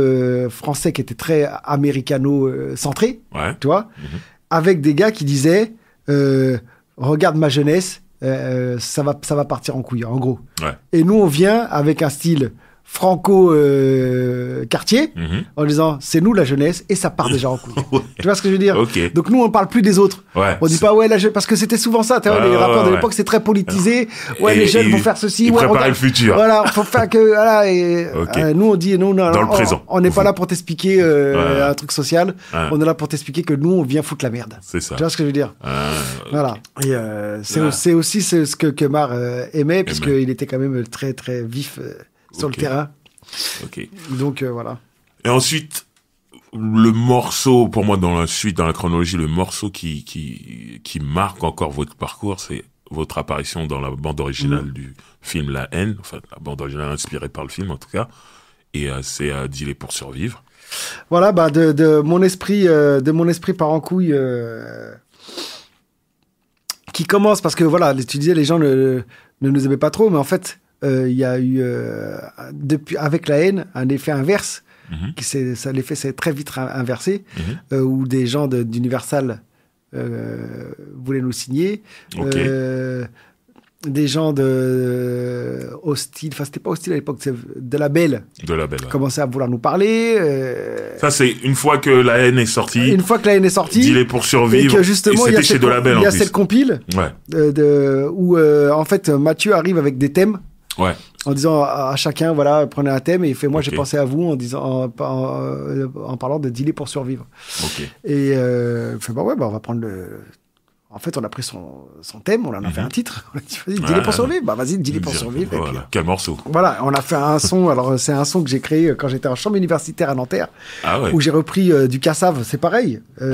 français qui était très américano-centré, tu vois, mm-hmm. avec des gars qui disaient Regarde ma jeunesse, euh, euh, ça, va, ça va partir en couille, en gros. Et nous, on vient avec un style franco-quartier mhm. en disant c'est nous la jeunesse et ça part déjà en couille. (laughs) Tu vois ce que je veux dire Donc nous on parle plus des autres. on dit pas ouais la jeunesse parce que c'était souvent ça. les rapports de l'époque c'est très politisé. Ouais les jeunes vont faire ceci. Ils préparer le futur. Voilà faut faire que voilà, et, euh, nous on dit non non. On n'est pas là pour t'expliquer euh, un truc social. On est là pour t'expliquer que nous on vient foutre la merde. C'est Tu vois ce que je veux dire ah, Voilà. Euh, c'est aussi ce, que Kemar aimait puisqu'il était quand même très très vif sur le terrain. Ok. Donc euh, voilà. Et ensuite, le morceau, pour moi, dans la suite, dans la chronologie, le morceau qui, qui, qui marque encore votre parcours, c'est votre apparition dans la bande originale mm. du film La haine, enfin la bande originale inspirée par le film en tout cas, et euh, c'est à euh, pour survivre. Voilà, bah de, de mon esprit, de mon esprit par en couille, qui commence parce que voilà, tu disais les gens ne, ne nous aimaient pas trop, mais en fait euh, il y a eu, euh, depuis, avec la haine, un effet inverse. Mhm. qui c'est ça, l'effet s'est très vite inversé, mhm. euh, où des gens d'Universal voulaient nous signer. des gens de hostile, enfin c'était pas hostile à l'époque, c'est de la belle. De la belle. Commençaient à vouloir nous parler. Ça c'est une fois que la haine est sortie. Une fois que la haine est sortie. Il est pour survivre. Et c'était justement, il y a chez cette, de la belle, il y a cette compile où en fait Mathieu arrive avec des thèmes Ouais. En disant à, chacun, voilà, prenez un thème et fait moi j'ai pensé à vous en disant, en, en, parlant de dealer pour survivre. Et euh, fait bah ouais, bah on va prendre le en fait, on a pris son, son thème, on en a mhm. fait un titre. On a dit, vas-y, dis pour survivre. Bah, vas-y, dis les pour survivre. Voilà. Euh, Quel morceau voilà, on a fait un son. Alors, c'est un son que j'ai créé euh, quand j'étais en chambre universitaire à Nanterre, ah où j'ai repris euh, du cassave. c'est pareil. Ah.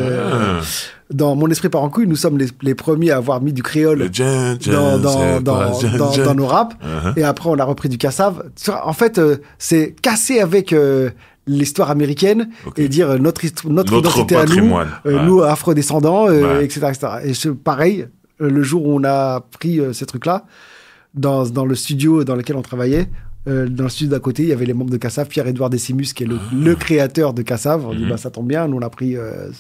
Dans Mon esprit par en couille, nous sommes les, premiers à avoir mis du créole dans, dans, nos rap. Uh-huh. Et après, on a repris du cassave. En fait, c'est cassé avec l'histoire américaine et dire euh, notre, notre, identité à nous, euh, nous afro-descendants, etc., euh, Et pareil, le jour où on a pris ces trucs-là, dans, dans le studio dans lequel on travaillait, dans le studio d'à côté, il y avait les membres de Cassav, Pierre-Edouard Dessimus, qui est ah. le, créateur de Cassav. On dit, mhm. bah, ça tombe bien, on a pris euh,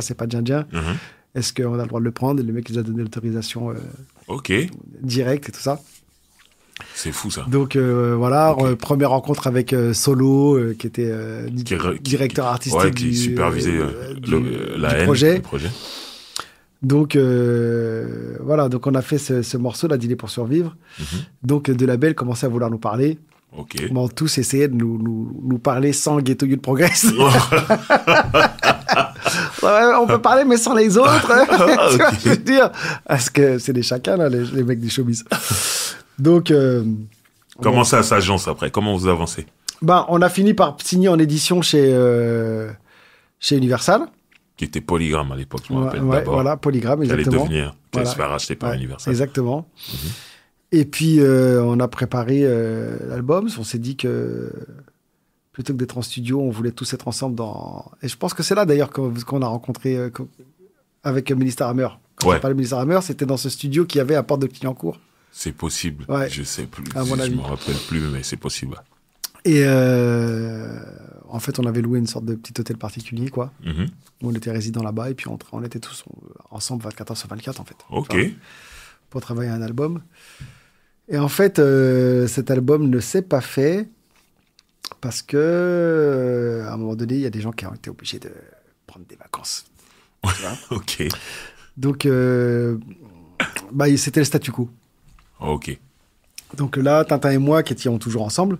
c'est pas Djindja. Mhm. Est-ce qu'on a le droit de le prendre Et le mec, il nous a donné l'autorisation directe et tout ça. C'est fou ça. Donc euh, voilà, première rencontre avec euh, Solo, euh, qui était directeur artistique qui supervisait le, la haine, projet. Le projet. Donc voilà, donc on a fait ce, ce morceau, la dîner pour survivre. Mm-hmm. Donc de la belle commençait à vouloir nous parler. Ok. On tous essayé de nous, parler sans Ghetto Youth Progress. (laughs) on peut parler, mais sans les autres. (laughs) (laughs) tu vas veux dire. Parce que c'est des chacun hein, là, les, les mecs du showbiz. Donc. Euh, Comment ça s'agence après Comment vous avancez ben, On a fini par signer en édition chez, euh, chez Universal. Qui était Polygram à l'époque, je rappelle. voilà, Polygram, exactement. Qui allait devenir, qui allait se faire par Universal. Exactement. Mhm. Et puis, euh, on a préparé l'album. On s'est dit que plutôt que d'être en studio, on voulait tous être ensemble dans. Et je pense que c'est là d'ailleurs qu'on a rencontré avec Minister Hammer. Quand c'était dans ce studio qui avait à Porte de Clignancourt. C'est possible. Je sais plus. je me rappelle plus, mais c'est possible. Et euh, en fait, on avait loué une sorte de petit hôtel particulier, quoi. Mm-hmm. On était résident là-bas et puis on, était tous ensemble 24 h sur 24, en fait. Ok. pour travailler un album. Et en fait, euh, cet album ne s'est pas fait parce que euh, à un moment donné, il y a des gens qui ont été obligés de prendre des vacances. (laughs) ok. Donc, bah, c'était le statu quo. Ok. Donc là, Tintin et moi, qui étions toujours ensemble,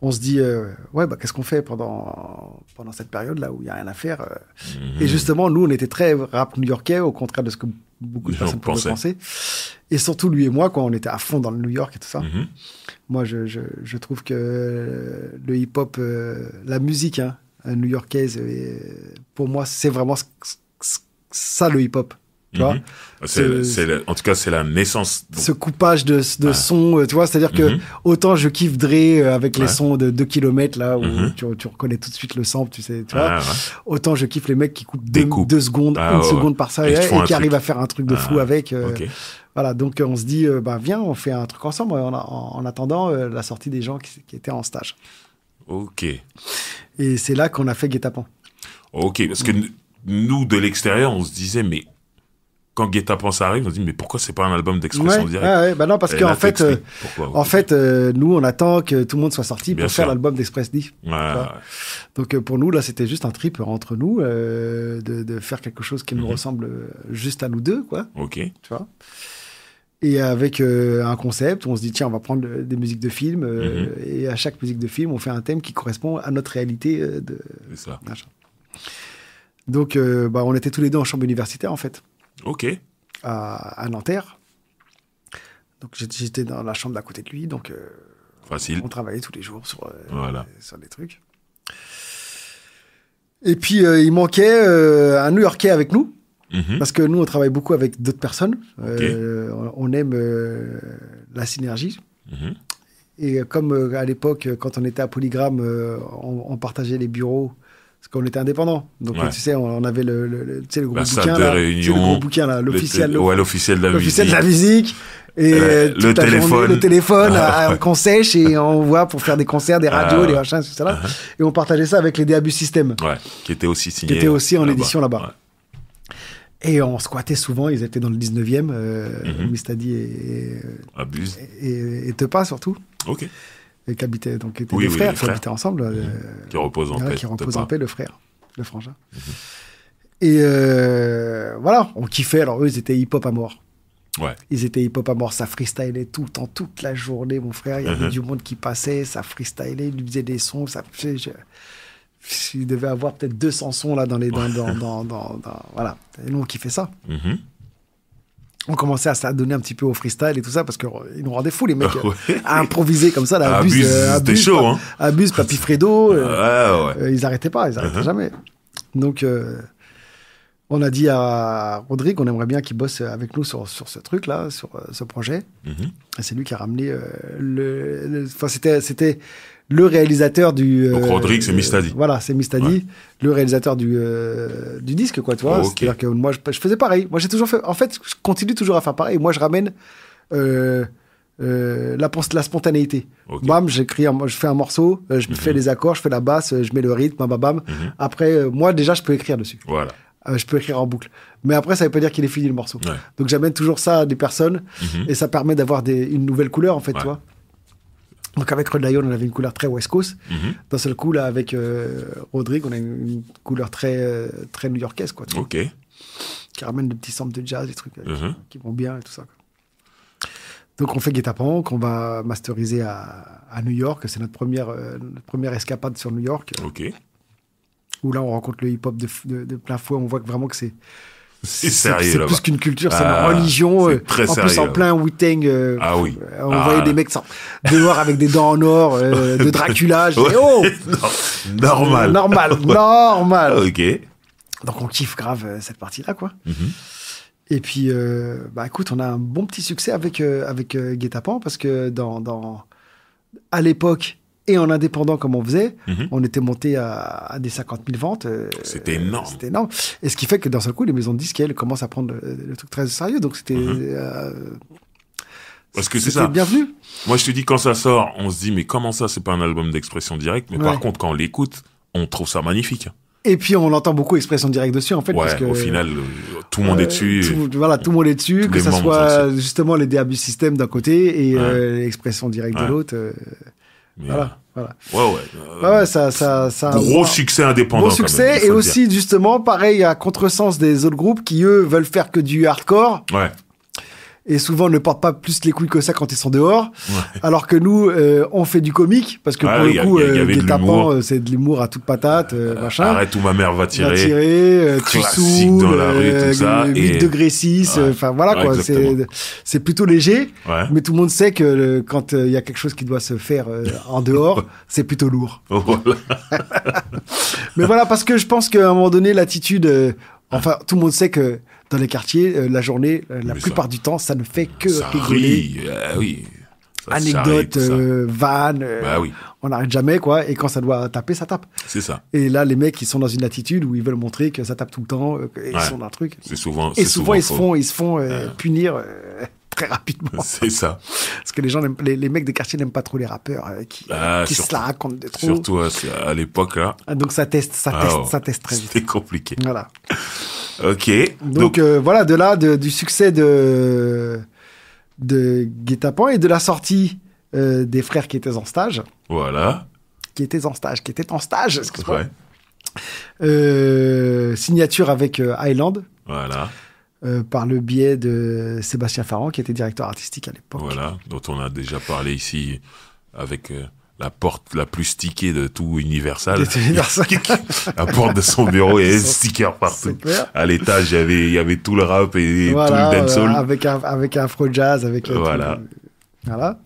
on se dit, euh, ouais, bah, qu'est-ce qu'on fait pendant, pendant cette période-là où il n'y a rien à faire euh. mhm. Et justement, nous, on était très rap new-yorkais, au contraire de ce que beaucoup de personnes pourraient penser. Et surtout, lui et moi, quoi, on était à fond dans le New York et tout ça. Mhm. Moi, je, je, trouve que le hip-hop, euh, la musique hein, new-yorkaise, pour moi, c'est vraiment ça le hip-hop. Mhm. Ah, c'est, en tout cas, c'est la naissance. Ce coupage de, de ah. euh, tu vois, c'est-à-dire que mhm. autant je kiffe Dre euh, avec les sons de 2 km là où mhm. tu, reconnais tout de suite le sample, tu sais, tu vois, ah, autant je kiffe les mecs qui coupent 2 deux secondes, une seconde par ça et, qui arrivent à faire un truc de fou avec. Euh, voilà, donc on se dit, bah, viens, on fait un truc ensemble en, attendant la sortie des gens qui, étaient en stage. Ok. Et c'est là qu'on a fait guet Ok, parce que mmh. nous, de l'extérieur, on se disait, mais quand Guetta Pense arrive, on se dit mais pourquoi c'est pas un album d'express ouais, bah non parce qu'en fait, euh, en fait, euh, nous on attend que tout le monde soit sorti pour faire l'album d'Express Donc euh, pour nous là c'était juste un trip entre nous de, faire quelque chose qui nous mhm. ressemble juste à nous deux quoi. Ok. Tu vois. Et avec un concept, on se dit tiens on va prendre des musiques de films mhm. et à chaque musique de film on fait un thème qui correspond à notre réalité de. C'est ça. Donc bah on était tous les deux en chambre universitaire en fait. Ok. À, Nanterre. Donc j'étais dans la chambre d'à côté de lui, donc euh, facile. On, travaillait tous les jours sur, euh, des trucs. Et puis euh, il manquait un New-Yorkais avec nous, mhm. parce que nous on travaille beaucoup avec d'autres personnes. On, aime la synergie. Mhm. Et comme à l'époque, quand on était à Polygram, on, partageait les bureaux parce qu'on était indépendant. Donc, tu sais, on, avait le, tu sais, le gros bouquin. le bouquin, là, l'officiel. Ouais, l'officiel de la musique. L'officiel de la Et euh, euh, le, téléphone. le téléphone. qu'on ah, sèche et (laughs) on voit pour faire des concerts, des radios, ah, des machins, tout ça. Uh-huh. Et on partageait ça avec les Déabus System. Ouais, qui était aussi signé. Qui était aussi en édition là-bas. Et on squattait souvent, ils étaient dans le 19e, euh, mm-hmm. Mistadi et, et, euh, et, et Tepa surtout. Ok et qui donc étaient des frères, qui habitaient ensemble. Mhm. Euh, qui reposent en paix. Qui reposent en paix, le frère, le frangin. Mhm. Et euh, voilà, on kiffait. Alors eux, ils étaient hip-hop à mort. Ouais. Ils étaient hip-hop à mort, ça freestylait tout en toute la journée, mon frère. Il y avait mhm. du monde qui passait, ça freestylait, il faisait des sons, ça. il devait avoir peut-être 200 sons là dans les. Dans, dans, dans, voilà. nous, on kiffait ça on commençait à s'adonner un petit peu au freestyle et tout ça parce que qu'ils euh, nous rendaient fous les mecs (laughs) ah à improviser comme ça la abuse, ah, euh, C'était abuse chaud hein. papy Fredo (laughs) euh, ah, ils arrêtaient pas ils arrêtaient uh-huh. jamais donc on a dit à Rodrigue, on aimerait bien qu'il bosse avec nous sur, ce truc-là, sur euh, ce projet. Mhm. c'est lui qui a ramené euh, le. Enfin, c'était, c'était le réalisateur du. Euh, Rodrigue, c'est Mistadi. voilà, c'est Mistadi, le réalisateur du, du disque, quoi, tu vois. C'est-à-dire que moi, je, faisais pareil. Moi, j'ai toujours fait. En fait, je continue toujours à faire pareil. Moi, je ramène. la, la, spontanéité. Bam, j'écris, je fais un morceau, je mhm. fais les accords, je fais la basse, je mets le rythme, bam, bam, bam. Mhm. Après, moi déjà, je peux écrire dessus. Voilà. Ah je peux écrire en boucle. Mais après, ça ne veut pas dire qu'il est fini le morceau. Donc j'amène toujours ça à des personnes mhm. et ça permet d'avoir une nouvelle couleur en fait, tu vois. Donc avec Rod on avait une couleur très West Coast. Mhm. D'un seul coup, là, avec euh, Rodrigue, on a une, couleur très, euh, très new-yorkaise, quoi. ok. qui ramène des petits samples de jazz, des trucs euh, mhm. qui, vont bien et tout ça. Donc on fait Guetta qu'on va masteriser à, New York. C'est notre première, notre première escapade sur New York. Ok où là on rencontre le hip-hop de, plein fouet, on voit vraiment que c'est plus qu'une culture, c'est une ah, religion. Euh, en plus, en plein wu euh, ah on voyait ah. des mecs de noir avec des dents en or, euh, (laughs) de Dracula. oh (laughs) normal. normal, (laughs) normal. Ok. Donc on kiffe grave cette partie-là, quoi. Mhm. Et puis, bah écoute, on a un bon petit succès avec avec parce que dans à l'époque, et en indépendant comme on faisait, mhm. on était monté à, des 50 000 ventes. Euh, c'était énorme. c'était énorme. Et ce qui fait que d'un seul coup, les maisons de disques, elles commencent à prendre le, truc très sérieux. Donc c'était... Mhm. Euh, parce que c'est ça. bienvenu Moi, je te dis, quand ça sort, on se dit, mais comment ça, c'est pas un album d'expression directe Mais par contre, quand on l'écoute, on trouve ça magnifique. Et puis on entend beaucoup expression directe dessus en fait. Ouais, parce que, au final, euh, tout le monde est dessus. voilà, tout le monde est dessus, que ça soit justement les DAB système d'un côté et l'expression directe de l'autre. Voilà. Euh, voilà. Ouais, ouais. Euh, ça, gros succès indépendant. Gros succès, et aussi, justement, pareil, à contresens des autres groupes qui, eux, veulent faire que du hardcore. Ouais et souvent ne portent pas plus les couilles que ça quand ils sont dehors. Alors que nous, euh, on fait du comique parce que pour le coup, euh, tapants, euh, c'est de l'humour à toute patate, machin. Arrête où ma mère va tirer. Va tirer, tu dans la rue, tout ça. 8 degrés 6, enfin voilà quoi. C'est plutôt léger, mais tout le monde sait que quand il y a quelque chose qui doit se faire en dehors, (laughs) c'est plutôt lourd. Oh, (laughs) mais voilà, parce que je pense qu'à un moment donné, l'attitude, enfin tout le monde sait que dans les quartiers, euh, la journée, euh, la plupart du temps, ça ne fait que rigoler. Euh, oui. Ça Anecdote, vanne, bah oui. on n'arrête jamais quoi. Et quand ça doit taper, ça tape. C'est ça. Et là, les mecs, ils sont dans une attitude où ils veulent montrer que ça tape tout le temps. ils sont dans un truc. C'est souvent. Et souvent, ils, se font, ils se font, punir très rapidement. C'est ça. Parce que les gens, les, mecs des quartiers n'aiment pas trop les rappeurs euh, qui, ah, euh, qui se la racontent des trop. Surtout à, l'époque là. Ah, donc ça teste, ça teste, ah, ça teste très vite. C'était compliqué. Voilà. ok. Donc, euh, voilà, de là, du succès de de et de la sortie des frères qui étaient en stage. Voilà. Qui étaient en stage, qui étaient en stage, c'est vrai signature avec Island Voilà. Euh, par le biais de Sébastien Farran, qui était directeur artistique à l'époque. Voilà, dont on a déjà parlé ici avec euh, la porte la plus stickée de tout Universal. Universal. (laughs) la porte de son bureau, et sticker partout. À l'étage, il y avait, tout le rap et tout le dancehall. Voilà, avec, avec Afro Jazz, avec... Euh, voilà. voilà.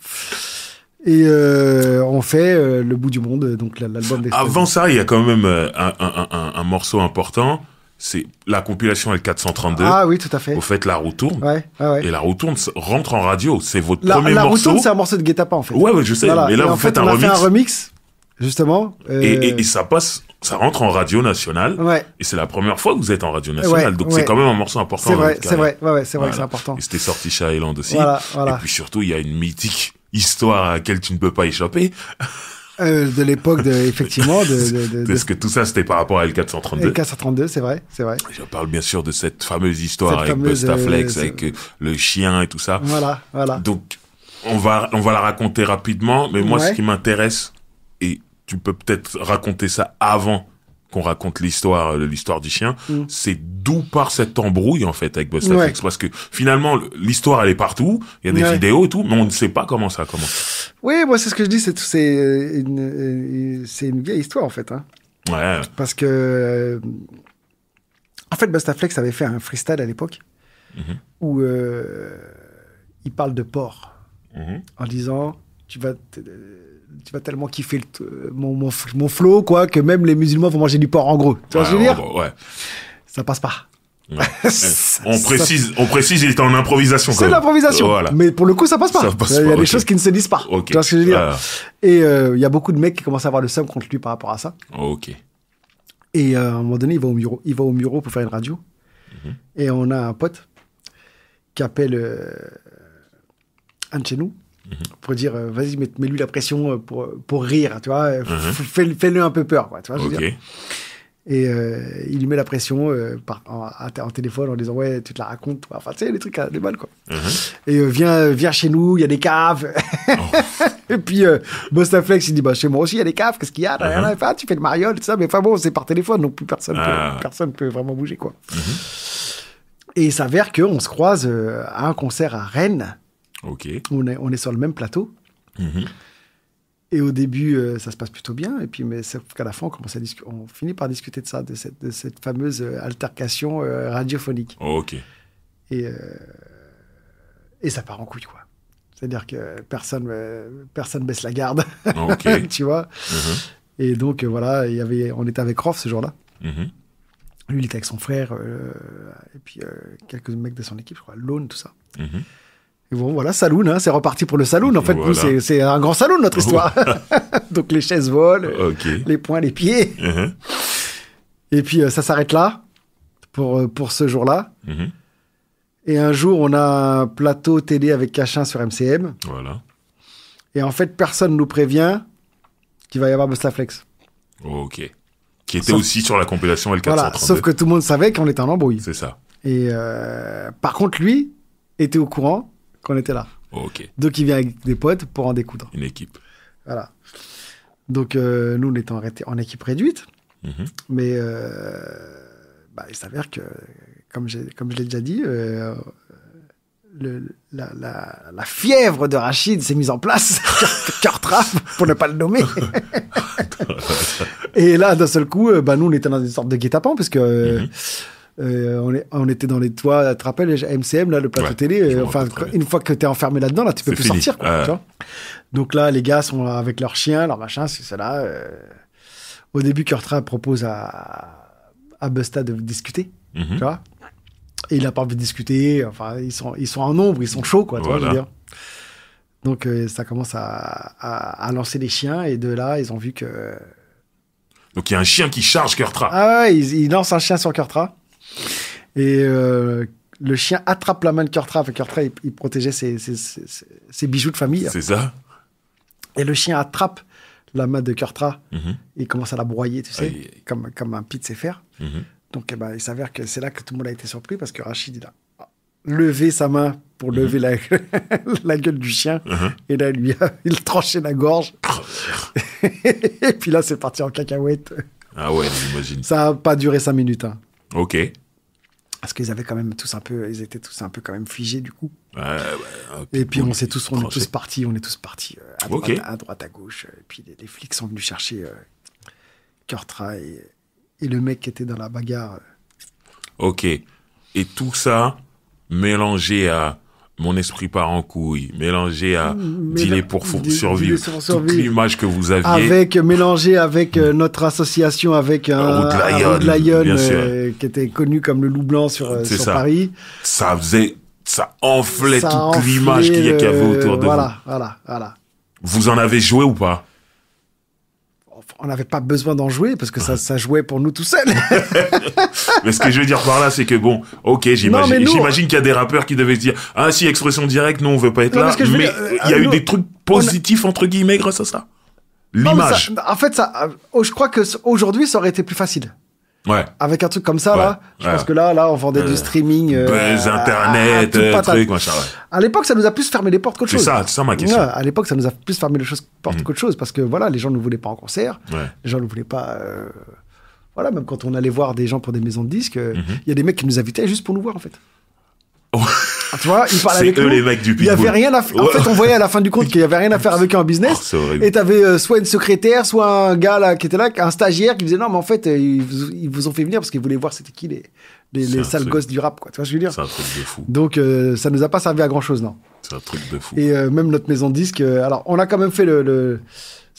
Et on fait Le bout du monde, donc l'album des... Avant ça, il y a quand même un morceau important c'est la compilation est 432. Ah oui, tout à fait. Vous faites la roue tourne. Ouais, ouais. Et la roue tourne rentre en radio. C'est votre premier morceau. La roue c'est un morceau de Guetta en fait. Ouais, je sais. Mais là, vous faites un remix. A fait un remix, justement. Euh, et, et, ça passe, ça rentre en radio nationale. Et c'est la première fois que vous êtes en radio nationale. donc c'est quand même un morceau important. C'est vrai, c'est vrai, ouais, ouais, c'est vrai, c'est important. Et c'était sorti chez Island aussi. Voilà, et puis surtout, il y a une mythique histoire à laquelle tu ne peux pas échapper. (laughs) Euh, de l'époque, de, effectivement. De, de, ce que tout ça, c'était par rapport à L432 L432, c'est vrai, c'est vrai. Je parle bien sûr de cette fameuse histoire avec Bustaflex, euh, avec euh, le chien et tout ça. Voilà, voilà. Donc, on va, on va la raconter rapidement, mais moi, ce qui m'intéresse, et tu peux peut-être raconter ça avant qu'on raconte l'histoire euh, l'histoire du chien mm. c'est d'où part cette embrouille en fait avec Bustaflex parce que finalement l'histoire elle est partout il y a des vidéos et tout mais on ne sait pas comment ça commence oui moi c'est ce que je dis c'est c'est euh, euh, une, c'est une vieille histoire en fait hein. ouais parce que en fait Bustaflex avait fait un freestyle à l'époque mm-hmm. où il parle de porc mm-hmm. en disant tu vas tu vas tellement kiffer le, euh, mon, mon, flow, quoi, que même les musulmans vont manger du porc en gros. Tu vois ce que je veux dire Ça passe pas. (laughs) Eh, on précise, on précise, il est en improvisation. C'est de l'improvisation. Mais pour le coup, ça passe pas. il y a des choses qui ne se disent pas. Tu vois ce que je veux dire ah. Et euh, il y a beaucoup de mecs qui commencent à avoir le seum contre lui par rapport à ça. Ok. Et euh, à un moment donné, il va au bureau, il va au bureau pour faire une radio. Mhm. Et on a un pote qui appelle un chez nous Mhm. pour dire euh, vas-y mets-lui la pression euh, pour pour rire tu vois euh, mhm. fais-le un peu peur quoi, tu vois je veux dire. et il lui met la pression par, en, téléphone en disant ouais tu te la racontes vois, enfin tu sais les trucs des balles quoi mhm. et viens viens chez nous il y a des caves oh. (laughs) et puis Bostaflex il dit bah chez moi aussi il y a des caves qu'est-ce qu'il y a tu fais le mariole tout ça mais enfin bon c'est par téléphone donc plus personne peut, ah. personne peut vraiment bouger quoi et il s'avère qu'on se croise à un concert à Rennes Ok. On est, on est sur le même plateau. Mm-hmm. Et au début, euh, ça se passe plutôt bien. Et puis, mais qu'à la fin, on, commence à on finit par discuter de ça, de cette, de cette fameuse euh, altercation euh, radiophonique. Ok. Et, et ça part en couille, quoi. C'est-à-dire que personne personne baisse la garde. Ok. (laughs) tu vois mm-hmm. Et donc, voilà, y avait, on était avec Croft ce jour-là. Mm-hmm. Lui, il était avec son frère, et puis quelques mecs de son équipe, je crois, Lone, tout ça. Bon, voilà, saloon, hein, c'est reparti pour le saloon. En fait, c'est un grand saloon, notre histoire. (laughs) Donc, les chaises volent, les poings, les pieds. Uh-huh. Et puis, euh, ça s'arrête là, pour, euh, pour ce jour-là. Uh-huh. Et un jour, on a un plateau télé avec Cachin sur MCM. Voilà. Et en fait, personne ne nous prévient qu'il va y avoir Bustaflex. Ok. Qui était aussi sur la compilation l sauf que tout le monde savait qu'on était en embrouille. C'est ça. Et euh, par contre, lui était au courant qu'on était là. Oh, ok. Donc il vient avec des potes pour en découdre. Une équipe. Voilà. Donc euh, nous, on était en, équipe réduite, mhm. mais euh, bah, il s'avère que, comme, comme je l'ai déjà dit, euh, le, la, fièvre de Rachid s'est mise en place, (laughs) cœur pour ne pas le nommer. (laughs) et là, d'un seul coup, bah, nous, on était dans une sorte de guet-apens, parce que mhm. Euh, on, était dans les toits, tu te rappelles, MCM, là, le plateau télé. Euh, enfin, une fois que tu es enfermé là-dedans, là, tu peux plus sortir. Donc là, les gars sont avec leurs chiens, leur machin, c'est ça euh. Au début, Kurtra propose à, à Busta de discuter. Mhm. Tu vois Et il n'a pas envie de discuter. Enfin, ils sont, ils sont en nombre, ils sont chauds, quoi. Tu vois, Donc ça commence à, lancer les chiens, et de là, ils ont vu que. Donc il y a un chien qui charge Kurtra. Ah il, lance un chien sur Kurtra. Et euh, le chien attrape la main de Kurtra. Enfin, Kurtra, il, protégeait ses, bijoux de famille. C'est ça. Et le chien attrape la main de Kurtra. Mm-hmm. Il commence à la broyer, tu sais, Comme, comme un pit mm-hmm. Donc, eh ben, il s'avère que c'est là que tout le monde a été surpris parce que Rachid, il a levé sa main pour mm-hmm. lever (laughs) la, gueule du chien. Et là, lui (laughs) il tranchait la gorge. Oh, (laughs) et puis là, c'est parti en cacahuète. Ah ouais, j'imagine. Ça n'a pas duré cinq minutes. Hein. Ok. Parce qu'ils avaient quand même tous un peu, ils étaient tous un peu quand même figés du coup. et puis on s'est tous, on est tous partis, on est tous partis euh, à, droite, à, gauche. Et puis les, flics sont venus chercher euh, et, et, le mec qui était dans la bagarre. Euh. Ok. Et tout ça mélangé à mon esprit part en couille, mélangé à mmh, dîner pour survivre. Toute l'image que vous aviez. Avec, mélangé avec euh, notre association avec un, Route Lion, euh, qui était connu comme le loup blanc sur, euh, ça. Paris. Ça faisait, ça enflait toute l'image qu'il y, avait autour de vous. Voilà, voilà, voilà. Vous en avez joué ou pas? on n'avait pas besoin d'en jouer parce que ça, jouait pour nous tout seul. (laughs) mais ce que je veux dire par là, c'est que bon, ok, j'imagine qu'il y a des rappeurs qui devaient se dire Ah si, expression directe, non, on veut pas être là. Mais euh, il y a eu des trucs positifs, entre guillemets, grâce à ça. L'image. En fait, ça, euh, oh, je crois que aujourd'hui, ça aurait été plus facile. Ouais. Avec un truc comme ça, là, je pense que là, là, on vendait du euh, streaming. Euh, internet, à, euh, truc, À l'époque, ça nous a plus fermé les portes qu'autre chose. C'est ça, ça ma question. à l'époque, ça nous a plus fermé les portes mm. qu'autre chose parce que voilà, les gens ne voulaient pas en concert. Les gens ne voulaient pas. Euh, voilà, même quand on allait voir des gens pour des maisons de disques, mm-hmm. il y a des mecs qui nous invitaient juste pour nous voir, en fait tu vois, il parlait avec eux les mecs du Il y avait rien à En fait, on voyait à la fin du compte qu'il y avait rien à faire avec eux en (laughs) oh, business. et t'avais euh, soit une secrétaire, soit un gars qui était là, un stagiaire qui disait non, mais en fait, euh, ils vous, ont fait venir parce qu'ils voulaient voir c'était qui les, les, sales gosses du rap, quoi. Tu vois je veux dire C'est un truc de fou. Donc, ça euh, ça nous a pas servi à grand chose, non. C'est un truc de fou. Et même notre maison disque. alors, on a quand même fait le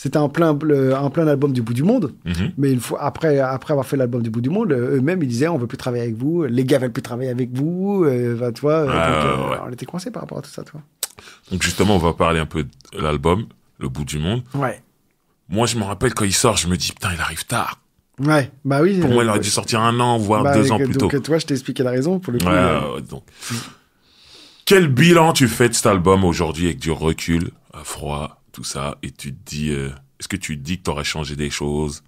c'était un plein, un plein album du bout du monde. Mhm. Mais une fois, après, après avoir fait l'album du bout du monde, euh, eux-mêmes, ils disaient, on veut plus travailler avec vous. Les gars veulent plus travailler avec vous. Euh, bah, euh, on était coincés par rapport à tout ça, Donc, justement, on va parler un peu de l'album, Le bout du monde. Ouais. Moi, je me rappelle quand il sort, je me dis, putain, il arrive tard. Ouais, bah oui. Pour moi, il aurait dû sortir un an, voire bah deux ans plus tôt. Donc, toi, je t'ai expliqué la raison pour le coup. donc. Quel bilan tu fais de cet album aujourd'hui avec du recul, à froid tout ça, et tu te dis, euh, est-ce que tu te dis que tu aurais changé des choses,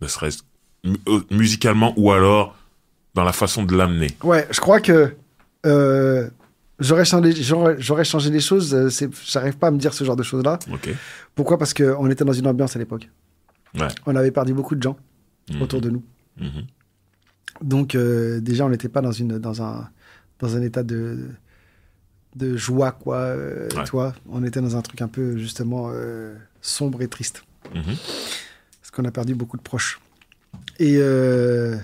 ne serait-ce euh, musicalement ou alors dans la façon de l'amener Ouais, je crois que euh, j'aurais changé, j'aurais changé des choses, c'est, j'arrive pas à me dire ce genre de choses-là. Pourquoi Parce qu'on était dans une ambiance à l'époque. On avait perdu beaucoup de gens mhm. autour de nous. Mhm. Donc déjà, on n'était pas dans, une, dans, un, dans un état de de joie, quoi. Euh, toi, on était dans un truc un peu, justement, euh, sombre et triste. Mhm. Parce qu'on a perdu beaucoup de proches. Et euh,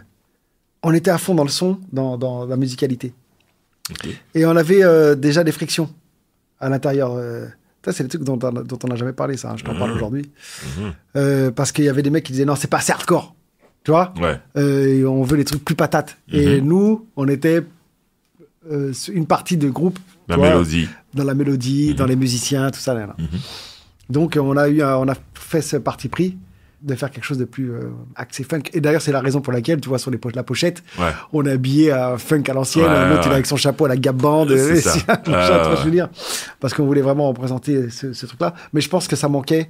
on était à fond dans le son, dans, la musicalité. Et on avait déjà des frictions à l'intérieur. Ça, c'est le trucs dont, on n'a jamais parlé, ça. Hein. je t'en parle mhm. aujourd'hui. Mhm. parce qu'il y avait des mecs qui disaient non, c'est pas assez hardcore. Tu vois ouais. On veut les trucs plus patates. Et nous, on était une partie de groupe mélodie. Dans la mélodie, mhm. dans les musiciens, tout ça. Là, mhm. Donc, on a, eu on a fait ce parti pris de faire quelque chose de plus euh, axé funk. Et d'ailleurs, c'est la raison pour laquelle, tu vois, sur les la pochette, on est habillé à funk à l'ancienne, avec son chapeau à la gabande euh, ça. (laughs) Parce qu'on voulait vraiment représenter ce truc-là. Mais je pense que ça manquait,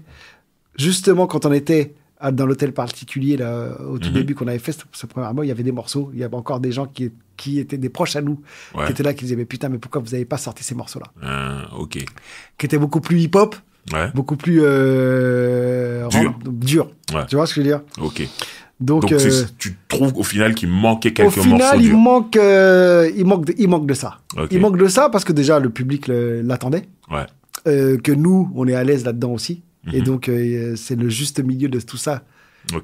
justement, quand on était ah, dans l'hôtel particulier là, au tout mhm. début qu'on avait fait ce, première premier il y avait des morceaux, il y avait encore des gens qui, qui étaient des proches à nous, qui étaient là, qui disaient mais putain mais pourquoi vous n'avez pas sorti ces morceaux là ah, Ok. Qui étaient beaucoup plus hip hop, beaucoup plus euh, dur, Tu vois ce que je veux dire Ok. Donc, euh, tu trouves au final qu'il manquait quelques morceaux. Au final, il, manque, euh, il, manque de, il manque de ça. Il manque de ça parce que déjà le public l'attendait. Ouais. Euh, que nous, on est à l'aise là-dedans aussi. Et mhm. donc, euh, euh, c'est le juste milieu de tout ça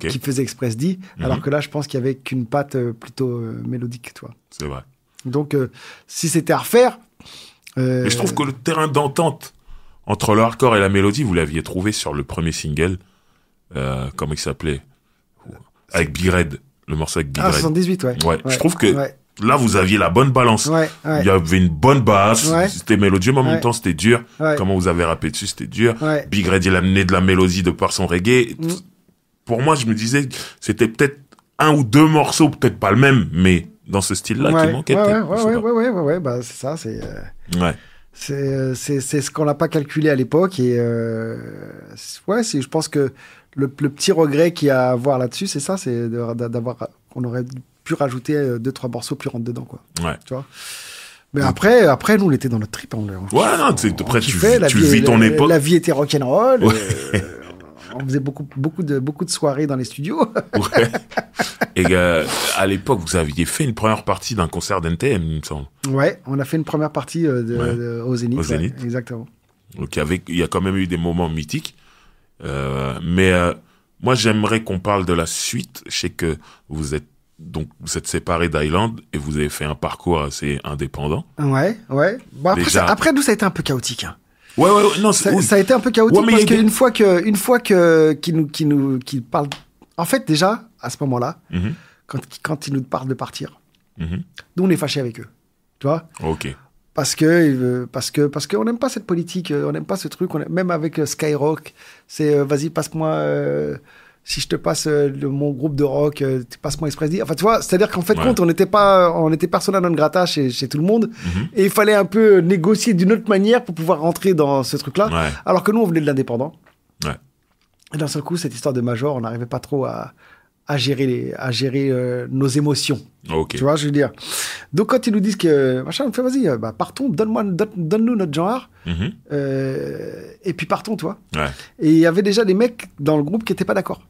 qui faisait Express D. Mhm. Alors que là, je pense qu'il y avait qu'une patte euh, plutôt mélodique mélodique, toi. C'est vrai. Donc, si c'était à refaire. Mais je trouve que le terrain d'entente entre le hardcore et la mélodie, vous l'aviez trouvé sur le premier single. comment il s'appelait Avec Big Red. Le morceau avec Big ah, Red. 78, ouais. ouais. Je trouve que là vous aviez la bonne balance. Il y avait une bonne basse, c'était mélodieux, mais en même temps c'était dur. Comment vous avez rappé dessus, c'était dur. Big Red, il amené de la mélodie de par son reggae. Mm. Pour moi, je me disais, c'était peut-être un ou deux morceaux, peut-être pas le même, mais dans ce style-là qui manquait. Ouais, ouais, ouais, ouais, bah, c'est ça, euh, euh, c'est. C'est, ce qu'on n'a pas calculé à l'époque et euh, ouais, je pense que le, petit regret qu'il y a à avoir là-dessus, c'est ça, c'est d'avoir, d'avoir, on aurait pu rajouter euh, deux, trois morceaux plus rentre dedans, quoi. Tu vois mais après, après, nous, on était dans notre trip. Hein, ouais, tu, vis, ton époque. La vie était rock'n'roll. and roll euh, on faisait beaucoup, beaucoup, de, beaucoup de soirées dans les studios. (laughs) Et euh, à l'époque, vous aviez fait une première partie d'un concert d'NTM, il me semble. Ouais, on a fait une première partie au Zénith. exactement. Donc, avec, il y a quand même eu des moments mythiques. mais moi, j'aimerais qu'on parle de la suite. Je sais que vous êtes donc vous êtes séparé d'Island et vous avez fait un parcours assez indépendant. Ouais, ouais. après, ça, après nous ça a été un peu chaotique. Hein. Ouais, ouais, non, ça, ça, a été un peu chaotique parce qu'une fois que, une fois que, qui nous, qui nous, qui parle, en fait, déjà, à ce moment-là, mhm. quand, quand ils nous parlent de partir, mhm. nous, on est fâchés avec eux. Tu vois? Ok. Parce que, euh, parce que, parce qu'on n'aime pas cette politique, euh, on n'aime pas ce truc, on même avec euh, Skyrock, c'est, vas-y, passe-moi, si je te passe euh, le, mon groupe de rock, euh, tu passes mon Express D. Enfin, tu vois, c'est-à-dire qu'en fait, compte, on n'était pas, on était persona non grata chez, tout le monde. Mhm. Et il fallait un peu négocier d'une autre manière pour pouvoir rentrer dans ce truc-là. Alors que nous, on venait de l'indépendant. Et d'un seul coup, cette histoire de Major, on n'arrivait pas trop à, gérer, à gérer euh, nos émotions. Tu vois, je veux dire. Donc, quand ils nous disent que, machin, on vas-y, bah, partons, donne-moi, donne-nous notre genre. Mhm. et puis partons, toi. vois. Et il y avait déjà des mecs dans le groupe qui n'étaient pas d'accord.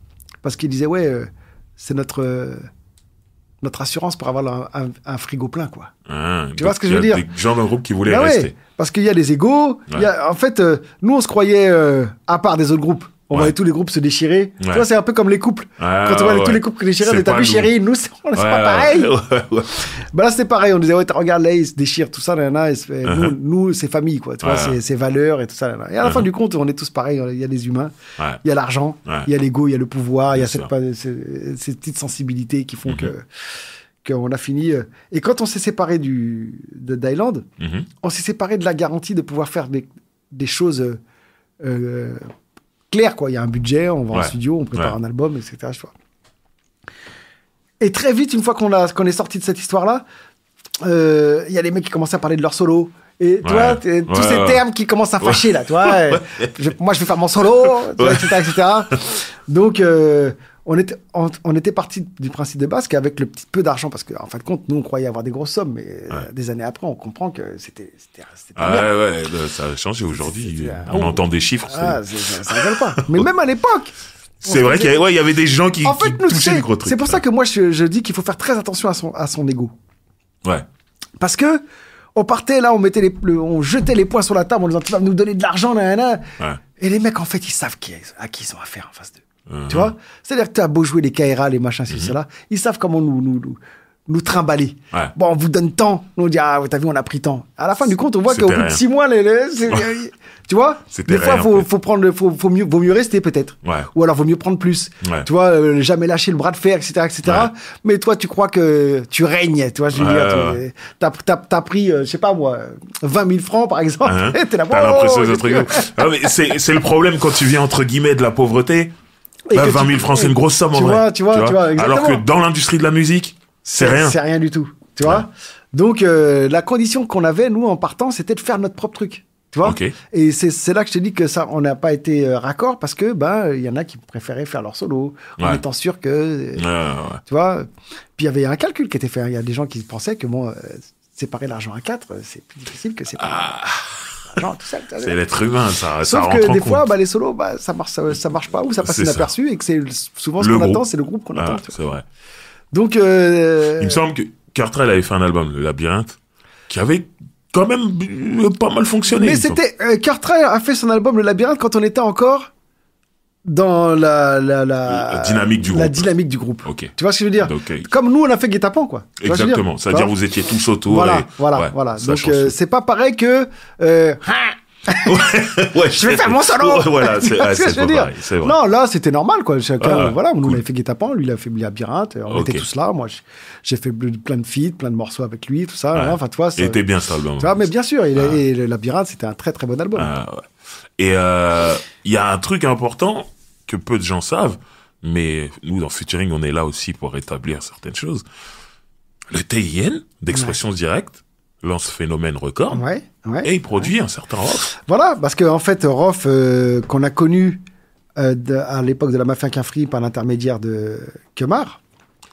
Parce qu'il disait, ouais, euh, c'est notre, euh, notre assurance pour avoir un, frigo plein, quoi. Ah, tu vois ce que je veux dire Il des gens d'un groupe qui voulaient ben rester. parce qu'il y a des égaux. en fait, euh, nous, on se croyait à part des autres groupes on voit voyait tous les groupes se déchirer. Tu vois, c'est un peu comme les couples. Quand on voit tous les couples se déchirer, on est un chérie, nous, c'est pas pareil. Bah là, c'était pareil. On disait, ouais, regarde, là, ils se déchirent, tout ça, là, uh-huh. Nous, c'est famille, quoi. Tu vois, c'est valeurs et tout ça, Et à la fin uh-huh. du compte, on est tous pareils. Il y a les humains, il y a l'argent, il y a l'ego, il y a le pouvoir, il y a cette, ces petites sensibilités qui font que mm-hmm. qu'on a fini. Euh. Et quand on s'est séparé du, de Thaïlande, mm-hmm. on s'est séparé de la garantie de pouvoir faire des, des choses euh, euh, clair, quoi. Il y a un budget, on va en studio, on prépare un album, etc. Et très vite, une fois qu'on qu'on est sorti de cette histoire-là, euh, il y a les mecs qui commencent à parler de leur solo. Et tu tous ces termes qui commencent à fâcher, là, toi moi, je vais faire mon solo, etc., etc. Donc, euh, on était, on, était parti du principe de base qu'avec le petit peu d'argent, parce que en fin de compte, nous, on croyait avoir des grosses sommes, mais euh, des années après, on comprend que c'était. Ah ouais, ça a changé aujourd'hui. On, entend des chiffres. Ah, ça ne pas. Mais même à l'époque, c'est vrai qu'il y, avait des gens qui, touchaient les gros trucs. C'est pour ça que moi, je, dis qu'il faut faire très attention à son, à son ego. Ouais. Parce que, on partait là, on mettait les, on jetait les points sur la table en disant, tu vas nous donner de l'argent, là, là. Ouais. Et les mecs, en fait, ils savent qui, à qui ils ont affaire en face d'eux. Mhm. Tu vois C'est-à-dire que tu as beau jouer les KRA, les machins, mhm. ils savent comment nous, nous, nous, trimballer. Bon, on vous donne tant. Nous, on dit, ah, t'as vu, on a pris tant. À la fin du compte, on voit qu'au bout de six mois, les, (laughs) tu vois, des fois, il faut, faut prendre, faut, faut mieux, vaut mieux rester peut-être. Ou alors, vaut mieux prendre plus. Tu vois, euh, jamais lâcher le bras de fer, etc., etc. Mais toi, tu crois que tu règnes, tu vois, je veux dire, t'as, t'as, pris, euh, je sais pas moi, 20 000 francs, par exemple. Uh-huh. (laughs) t'as l'impression c'est, c'est le problème quand tu viens, entre guillemets, de la pauvreté bah, 20 000 francs, c'est une grosse somme en vrai. tu vois, tu vois, tu vois Alors que dans l'industrie de la musique, c'est rien. C'est rien du tout. Tu vois Donc, euh, la condition qu'on avait, nous, en partant, c'était de faire notre propre truc. Tu vois Et c'est là que je te dis que ça, on n'a pas été euh, raccord parce que, ben, il y en a qui préféraient faire leur solo en étant sûr que. Euh, tu vois Puis il y avait un calcul qui était fait. Hein. Il y a des gens qui pensaient que, bon, séparer l'argent à quatre, c'est plus difficile que c'est c'est l'être humain, ça. Sauf ça que des fois, bah, les solos, bah, ça marche, ça, marche pas ou ça passe inaperçu et que c'est souvent ce qu'on attend, c'est le groupe qu'on ah, attend. C'est vrai. Donc, euh... il me semble que Cartrail avait fait un album, Le Labyrinthe, qui avait quand même euh, pas mal fonctionné. Mais c'était euh, Cartrail a fait son album Le Labyrinthe quand on était encore dans la, la, la, la, dynamique du groupe. La dynamique du groupe. Tu vois ce que je veux dire Comme nous, on a fait guet-apens, quoi. Exactement. C'est-à-dire, vous étiez tous autour. Voilà, voilà, voilà. Donc, euh, c'est pas pareil que... Euh... Hein (laughs) ouais, je vais faire mon solo. voilà, (laughs) c'est que ce veux vrai. Non, là, c'était normal, quoi. Chacun, voilà, on avait fait guet-apens, lui, il a fait labyrinthe, on était tous là. Moi, j'ai fait plein de feats, plein de morceaux avec lui, tout ça. enfin, tu vois, il était bien, ça, le Tu mais bien sûr, et le labyrinthe, c'était un très, très bon album. Ah, et euh, il y a un truc important, que peu de gens savent, mais nous, dans Futuring, on est là aussi pour rétablir certaines choses. Le TIN, d'expression directe, lance Phénomène Record, et il produit un certain Rof. Voilà, parce qu'en en fait, Rof, euh, qu'on a connu euh, à l'époque de la mafia kinfri par l'intermédiaire de Kemar.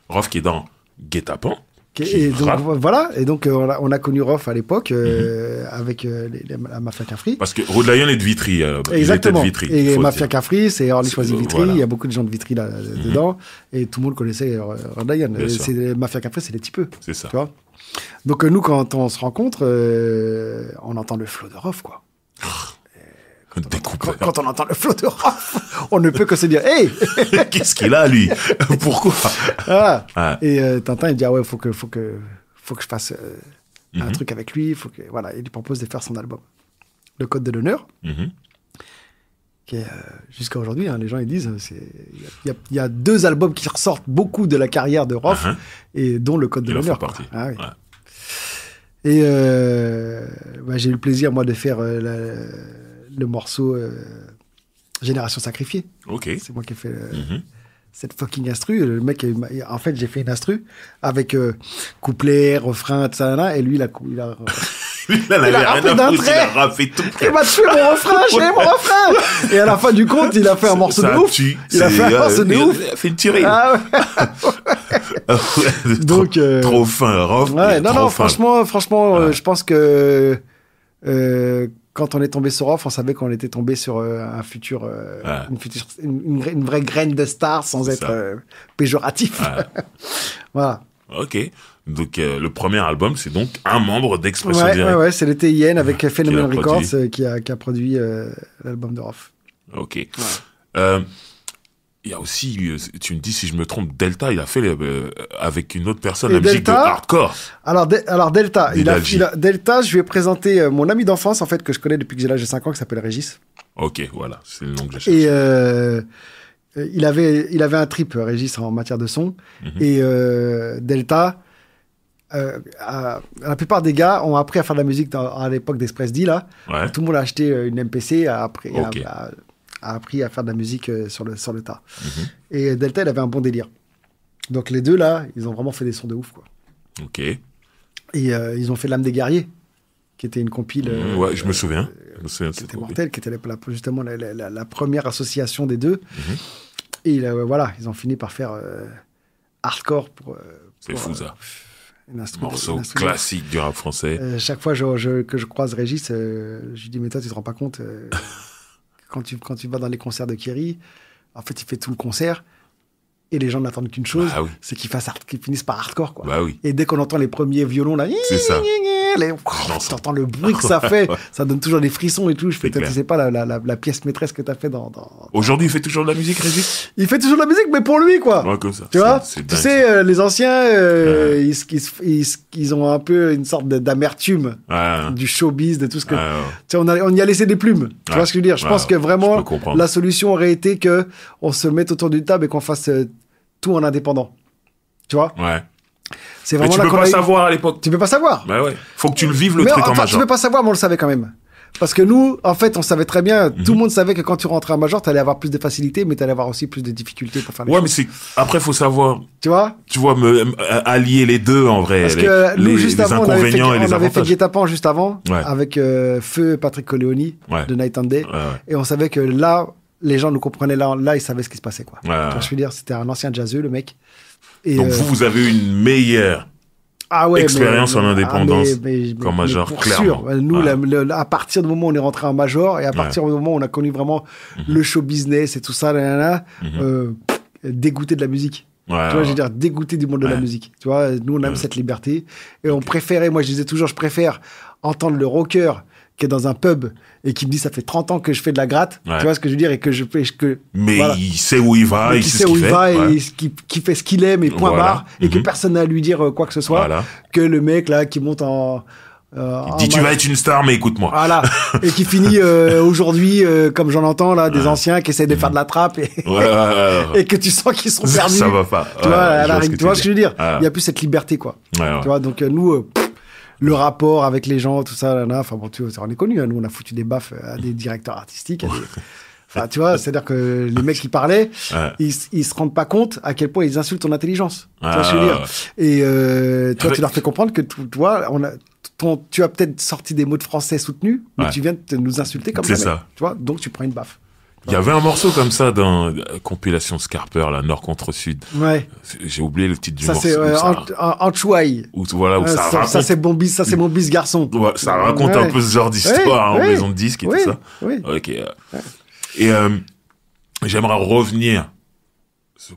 Rof qui est dans Guet-apens. Et donc voilà, et donc euh, on a, connu Roth à l'époque euh, mhm. avec euh, la Mafia Cafri. Parce que Rod Lion est de Vitry. Euh, Exactement. Vitry, et Mafia Cafri, c'est Orly choisi Vitry. Il y a beaucoup de gens de Vitry là mhm. dedans, et tout le monde connaissait Rod Lion. C'est Mafia Cafri, c'est les peu. C'est ça. Tu vois donc nous, quand on se rencontre, on entend le flow de Roth, quoi. Ah. Quand, on entend le flot de Rof, on ne peut que se dire Hey (laughs) Qu'est-ce qu'il a, lui (laughs) Pourquoi Et euh, Tintin, il dit ah ouais, faut que, faut que, faut que je fasse euh, un mhm. truc avec lui. Faut que, voilà, il lui propose de faire son album, Le Code de l'honneur. Mhm. Euh, jusqu'à aujourd'hui, hein, les gens ils disent il y, a deux albums qui ressortent beaucoup de la carrière de Rof uh-huh. et dont le Code de l'honneur. Ah et bah, j'ai eu le plaisir moi de faire la, le morceau euh, Génération Sacrifiée. Ok. C'est moi qui ai fait euh, mhm. cette fucking instru. Le mec, en fait, j'ai fait une instru avec euh, couplet, refrain, etc. Et lui, il a. Il a (laughs) il d'un trait. Il tout. Il m'a tué mon refrain, j'ai mon refrain. Et à la fin du compte, il a fait un morceau de ouf. il a fait un morceau de ouf. Il a fait une tuerie. Ah (laughs) Donc, trop, fin, non, non, franchement, franchement, je pense que, quand on est tombé sur Off, on savait qu'on était tombé sur euh, un futur, euh, une, vraie graine de star sans être euh, péjoratif. (laughs) voilà. Ok. Donc le premier album, c'est donc un membre d'Expression ouais, Ouais, c'est le TIN avec (laughs) Phénomène Records qui a, qui a produit l'album de Off. Ok il y a aussi, tu me dis si je me trompe, Delta, il a fait euh, euh, avec une autre personne la musique de hardcore. Alors, alors Delta, il Delta, je vais présenter euh, mon ami d'enfance, en fait, que je connais depuis que j'ai l'âge de 5 ans, qui s'appelle Régis. Ok, voilà, c'est le nom que j'ai Et il, avait, il avait un trip, Régis, en matière de son. Mhm. Et Delta, la plupart des gars ont appris à faire de la musique à l'époque d'Express D là. Tout le monde a acheté une MPC après a appris à faire de la musique euh, sur le, sur le tas. Mhm. Et Delta, il avait un bon délire. Donc les deux, là, ils ont vraiment fait des sons de ouf, quoi. Ok. Et euh, ils ont fait L'âme des guerriers, qui était une compile. Mhm, euh, ouais, je me souviens. c'était me qui était justement la, première association des deux. Mhm. Et voilà, ils ont fini par faire hardcore pour. C'est fou ça. Un morceau classique du rap français. chaque fois que je croise Régis, je lui dis mais toi tu te rends pas compte (laughs) quand tu, vas dans les concerts de Kerry, en fait, il fait tout le concert. Et les gens n'attendent qu'une chose, bah c'est qu'ils qu finissent par hardcore. Quoi. Bah et dès qu'on entend les premiers violons, là, c'est ça. (laughs) tu entends le bruit que ça fait, (laughs) ça donne toujours des frissons et tout. Je fais, sais pas la, pièce maîtresse que tu as fait dans. Aujourd'hui, il fait toujours de la musique, Régis. Il fait toujours de la musique, mais pour lui, quoi. comme ça. Tu vois, tu sais, euh, les anciens, euh, ils, ont un peu une sorte d'amertume du showbiz, de tout ce que. Tu sais, on, on y a laissé des plumes. Tu vois ce que je veux dire Je pense que vraiment, la solution aurait été que on se mette autour d'une table et qu'on fasse euh, tout en indépendant. Tu vois Ouais. C'est vraiment mais tu là peux pas savoir à l'époque. Tu peux pas savoir. Bah Faut que tu le vives le mais truc en major. Tu peux pas savoir, mais on le savait quand même. Parce que nous, en fait, on savait très bien, tout le mhm. monde savait que quand tu rentrais en major, allais avoir plus de facilité, mais tu allais avoir aussi plus de difficultés pour faire Ouais, mais c'est, après, faut savoir. Tu vois? Tu vois, me, euh, allier les deux, en vrai. Parce les, que nous, juste avant, inconvénients on avait fait, fait guet-apens juste avant, avec euh, Feu Patrick Coléoni de Night and Day. et on savait que là, les gens nous comprenaient là, là, ils savaient ce qui se passait, quoi. je veux dire, c'était un ancien jazzu, le mec. Donc vous, euh, vous avez une meilleure ah expérience en ah, indépendance comme major, clairement. Sûr. Nous, à partir du moment où on est rentré en major et à partir du moment où on a connu vraiment mhm. le show business et tout ça, là, là, mhm. euh, dégoûté de la musique. tu vois, je dire, dégoûté du monde de la musique. Tu vois, nous, on aime cette liberté. Et on préférait, moi, je disais toujours, je préfère entendre le rocker qui est dans un pub et qui me dit ça fait 30 ans que je fais de la gratte, tu vois ce que je veux dire et que je peux, que mais il sait où il va, il, sait où il fait. qui, fait ce qu'il aime et point barre et que mhm. personne n'a à lui dire euh, quoi que ce soit que le mec là qui monte en euh, dit tu vas être une star mais écoute-moi. Voilà. Et qui (laughs) finit euh, aujourd'hui comme j'en entends là des anciens qui essaient de faire de la trappe et, (laughs) et que tu sens qu'ils sont perdus. Ça, va pas. Tu vois, tu vois ce que je veux dire. Il y a plus cette liberté quoi. Tu vois donc nous le rapport avec les gens, tout ça, là, Enfin, bon, tu vois, on est connu. Hein. Nous, on a foutu des baffes à des directeurs artistiques. (laughs) Enfin, tu vois, c'est-à-dire que les mecs qui parlaient, ils, ils se rendent pas compte à quel point ils insultent ton intelligence. tu vois je veux dire Et euh, toi, tu leur fais comprendre que toi, on a, ton, tu as peut-être sorti des mots de français soutenus, mais tu viens de te, nous insulter comme ça. C'est ça. Tu vois, donc tu prends une baffe. Il y avait un morceau comme ça dans la euh, compilation Scarper, là, Nord contre Sud. Ouais. J'ai oublié le titre du morceau. ça c'est euh, ou voilà, euh, ça, c'est Bombis, ça c'est mon bis garçon. ça raconte un peu ce genre d'histoire hein, en maison de disque et tout ça. Ok. Et j'aimerais revenir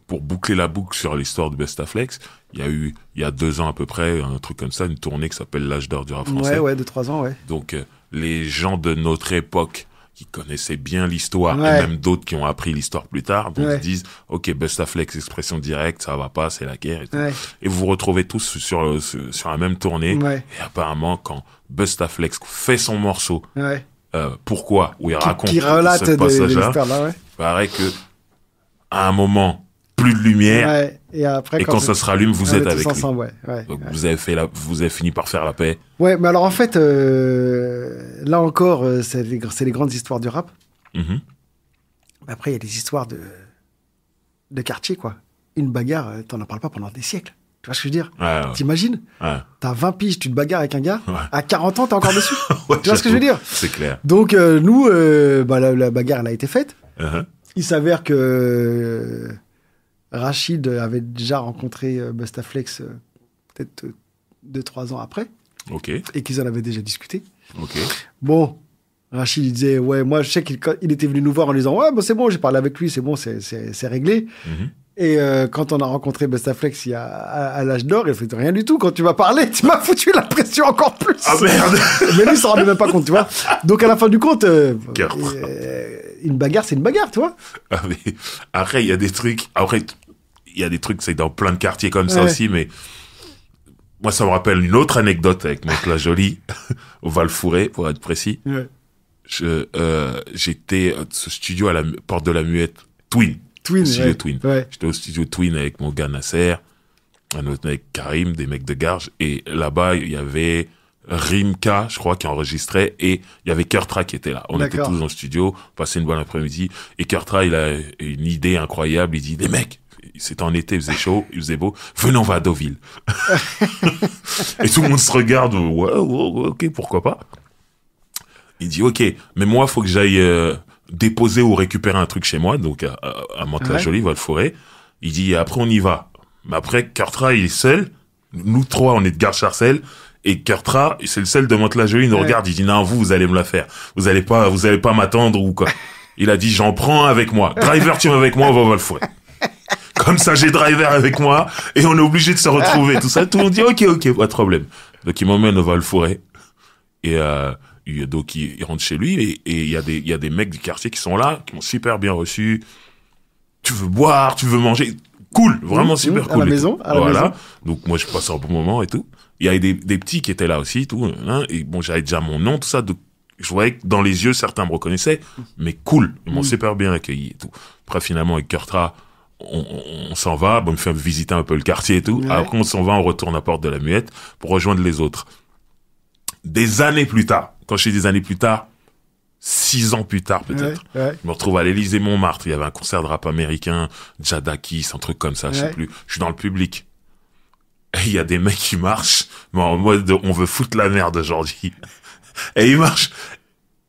pour boucler la boucle sur l'histoire de Bestaflex. Il y a eu, il y a deux ans à peu près, un truc comme ça, une tournée qui s'appelle L'âge d'or du rap français. Ouais, ouais, de trois ans, ouais. Donc les gens de notre époque qui connaissaient bien l'histoire et même d'autres qui ont appris l'histoire plus tard donc ils disent ok Bustaflex expression directe ça va pas c'est la guerre et, tout. et, vous vous retrouvez tous sur euh, sur la même tournée et apparemment quand Bustaflex fait son morceau euh, pourquoi où il raconte qui relate ce passage là, il paraît que à un moment de lumière. Et, après, quand, ça se rallume, vous êtes avec lui. vous avez fait la, vous avez fini par faire la paix. Ouais, mais alors en fait, euh, là encore, euh, c'est les, grandes histoires du rap. Mhm. Après, il y a des histoires de de quartier, quoi. Une bagarre, euh, t'en parles pas pendant des siècles. Tu vois ce que je veux dire T'imagines T'as 20 piges, tu te bagarres avec un gars. À 40 ans, t'es encore dessus. (laughs) tu vois ce que je veux dire C'est clair. Donc, nous, bah, la, bagarre, elle a été faite. Uh-huh. Il s'avère que Rachid avait déjà rencontré euh, Bustaflex euh, peut-être euh, deux, trois ans après. OK. Et qu'ils en avaient déjà discuté. OK. Bon, Rachid il disait ouais moi je sais qu'il il était venu nous voir en disant ouais c'est bon j'ai parlé avec lui c'est bon c'est réglé mhm. et quand on a rencontré Bustaflex à, l'âge d'or il fait rien du tout quand tu m'as parlé (laughs) tu m'as foutu la pression encore plus ah merde (laughs) mais lui il s'en rendait même pas compte tu vois donc à la fin du compte une bagarre c'est une bagarre tu vois ah après il y a des trucs après il y a des trucs, c'est dans plein de quartiers comme ça aussi, mais moi, ça me rappelle une autre anecdote avec mon la jolie (laughs) au val pour être précis. Euh, j'étais au studio à la porte de la Muette, Twin. Twin, Twin. J'étais au studio Twin avec mon gars Nasser, un autre mec Karim, des mecs de garge et là-bas, il y avait Rimka, je crois, qui enregistrait, et il y avait Kertra qui était là. On était tous dans le studio, passait une bonne après-midi, et Kurtra, il a une idée incroyable, il dit, les mecs, c'était en été, il faisait chaud, il faisait beau. Venons on va à Deauville. (laughs) et tout le monde se regarde. Ouais, ok, pourquoi pas. Il dit, ok, mais moi, faut que j'aille euh, déposer ou récupérer un truc chez moi, donc à, à, la jolie forêt Il dit, après, on y va. Mais après, Cartra, il est seul. Nous trois, on est de garde charcel Et Kertra c'est le seul de mante la jolie il nous regarde. Il dit, non, vous, vous allez me la faire. Vous allez pas, vous allez pas m'attendre ou quoi. Il a dit, j'en prends avec moi. Driver, tu avec moi, on va va le forêt. Comme ça, j'ai driver avec moi et on est obligé de se retrouver. Tout ça, tout le monde dit ok, ok, pas de problème. Donc il m'emmène au val forêt et euh, donc il, rentre chez lui et il y a des il y a des mecs du quartier qui sont là, qui m'ont super bien reçu. Tu veux boire, tu veux manger, cool, vraiment mmh, super mmh, cool. À la maison, à la voilà. Maison. Donc moi je passe un bon moment et tout. Il y a des, petits qui étaient là aussi, tout. Hein. et bon, j'avais déjà mon nom, tout ça. Donc je voyais que dans les yeux, certains me reconnaissaient, mais cool, ils m'ont mmh. super bien accueilli et tout. Après, finalement, avec Kurtra, on, s'en va, bon, on fait visiter un peu le quartier et tout. Après, on s'en va, on retourne à Porte de la Muette pour rejoindre les autres. Des années plus tard, quand je dis des années plus tard, six ans plus tard peut-être, je me retrouve à l'Élysée Montmartre. Il y avait un concert de rap américain, Jadakis, un truc comme ça, je sais plus. Je suis dans le public. Et il y a des mecs qui marchent, mais en mode on veut foutre la merde aujourd'hui. Et ils marchent.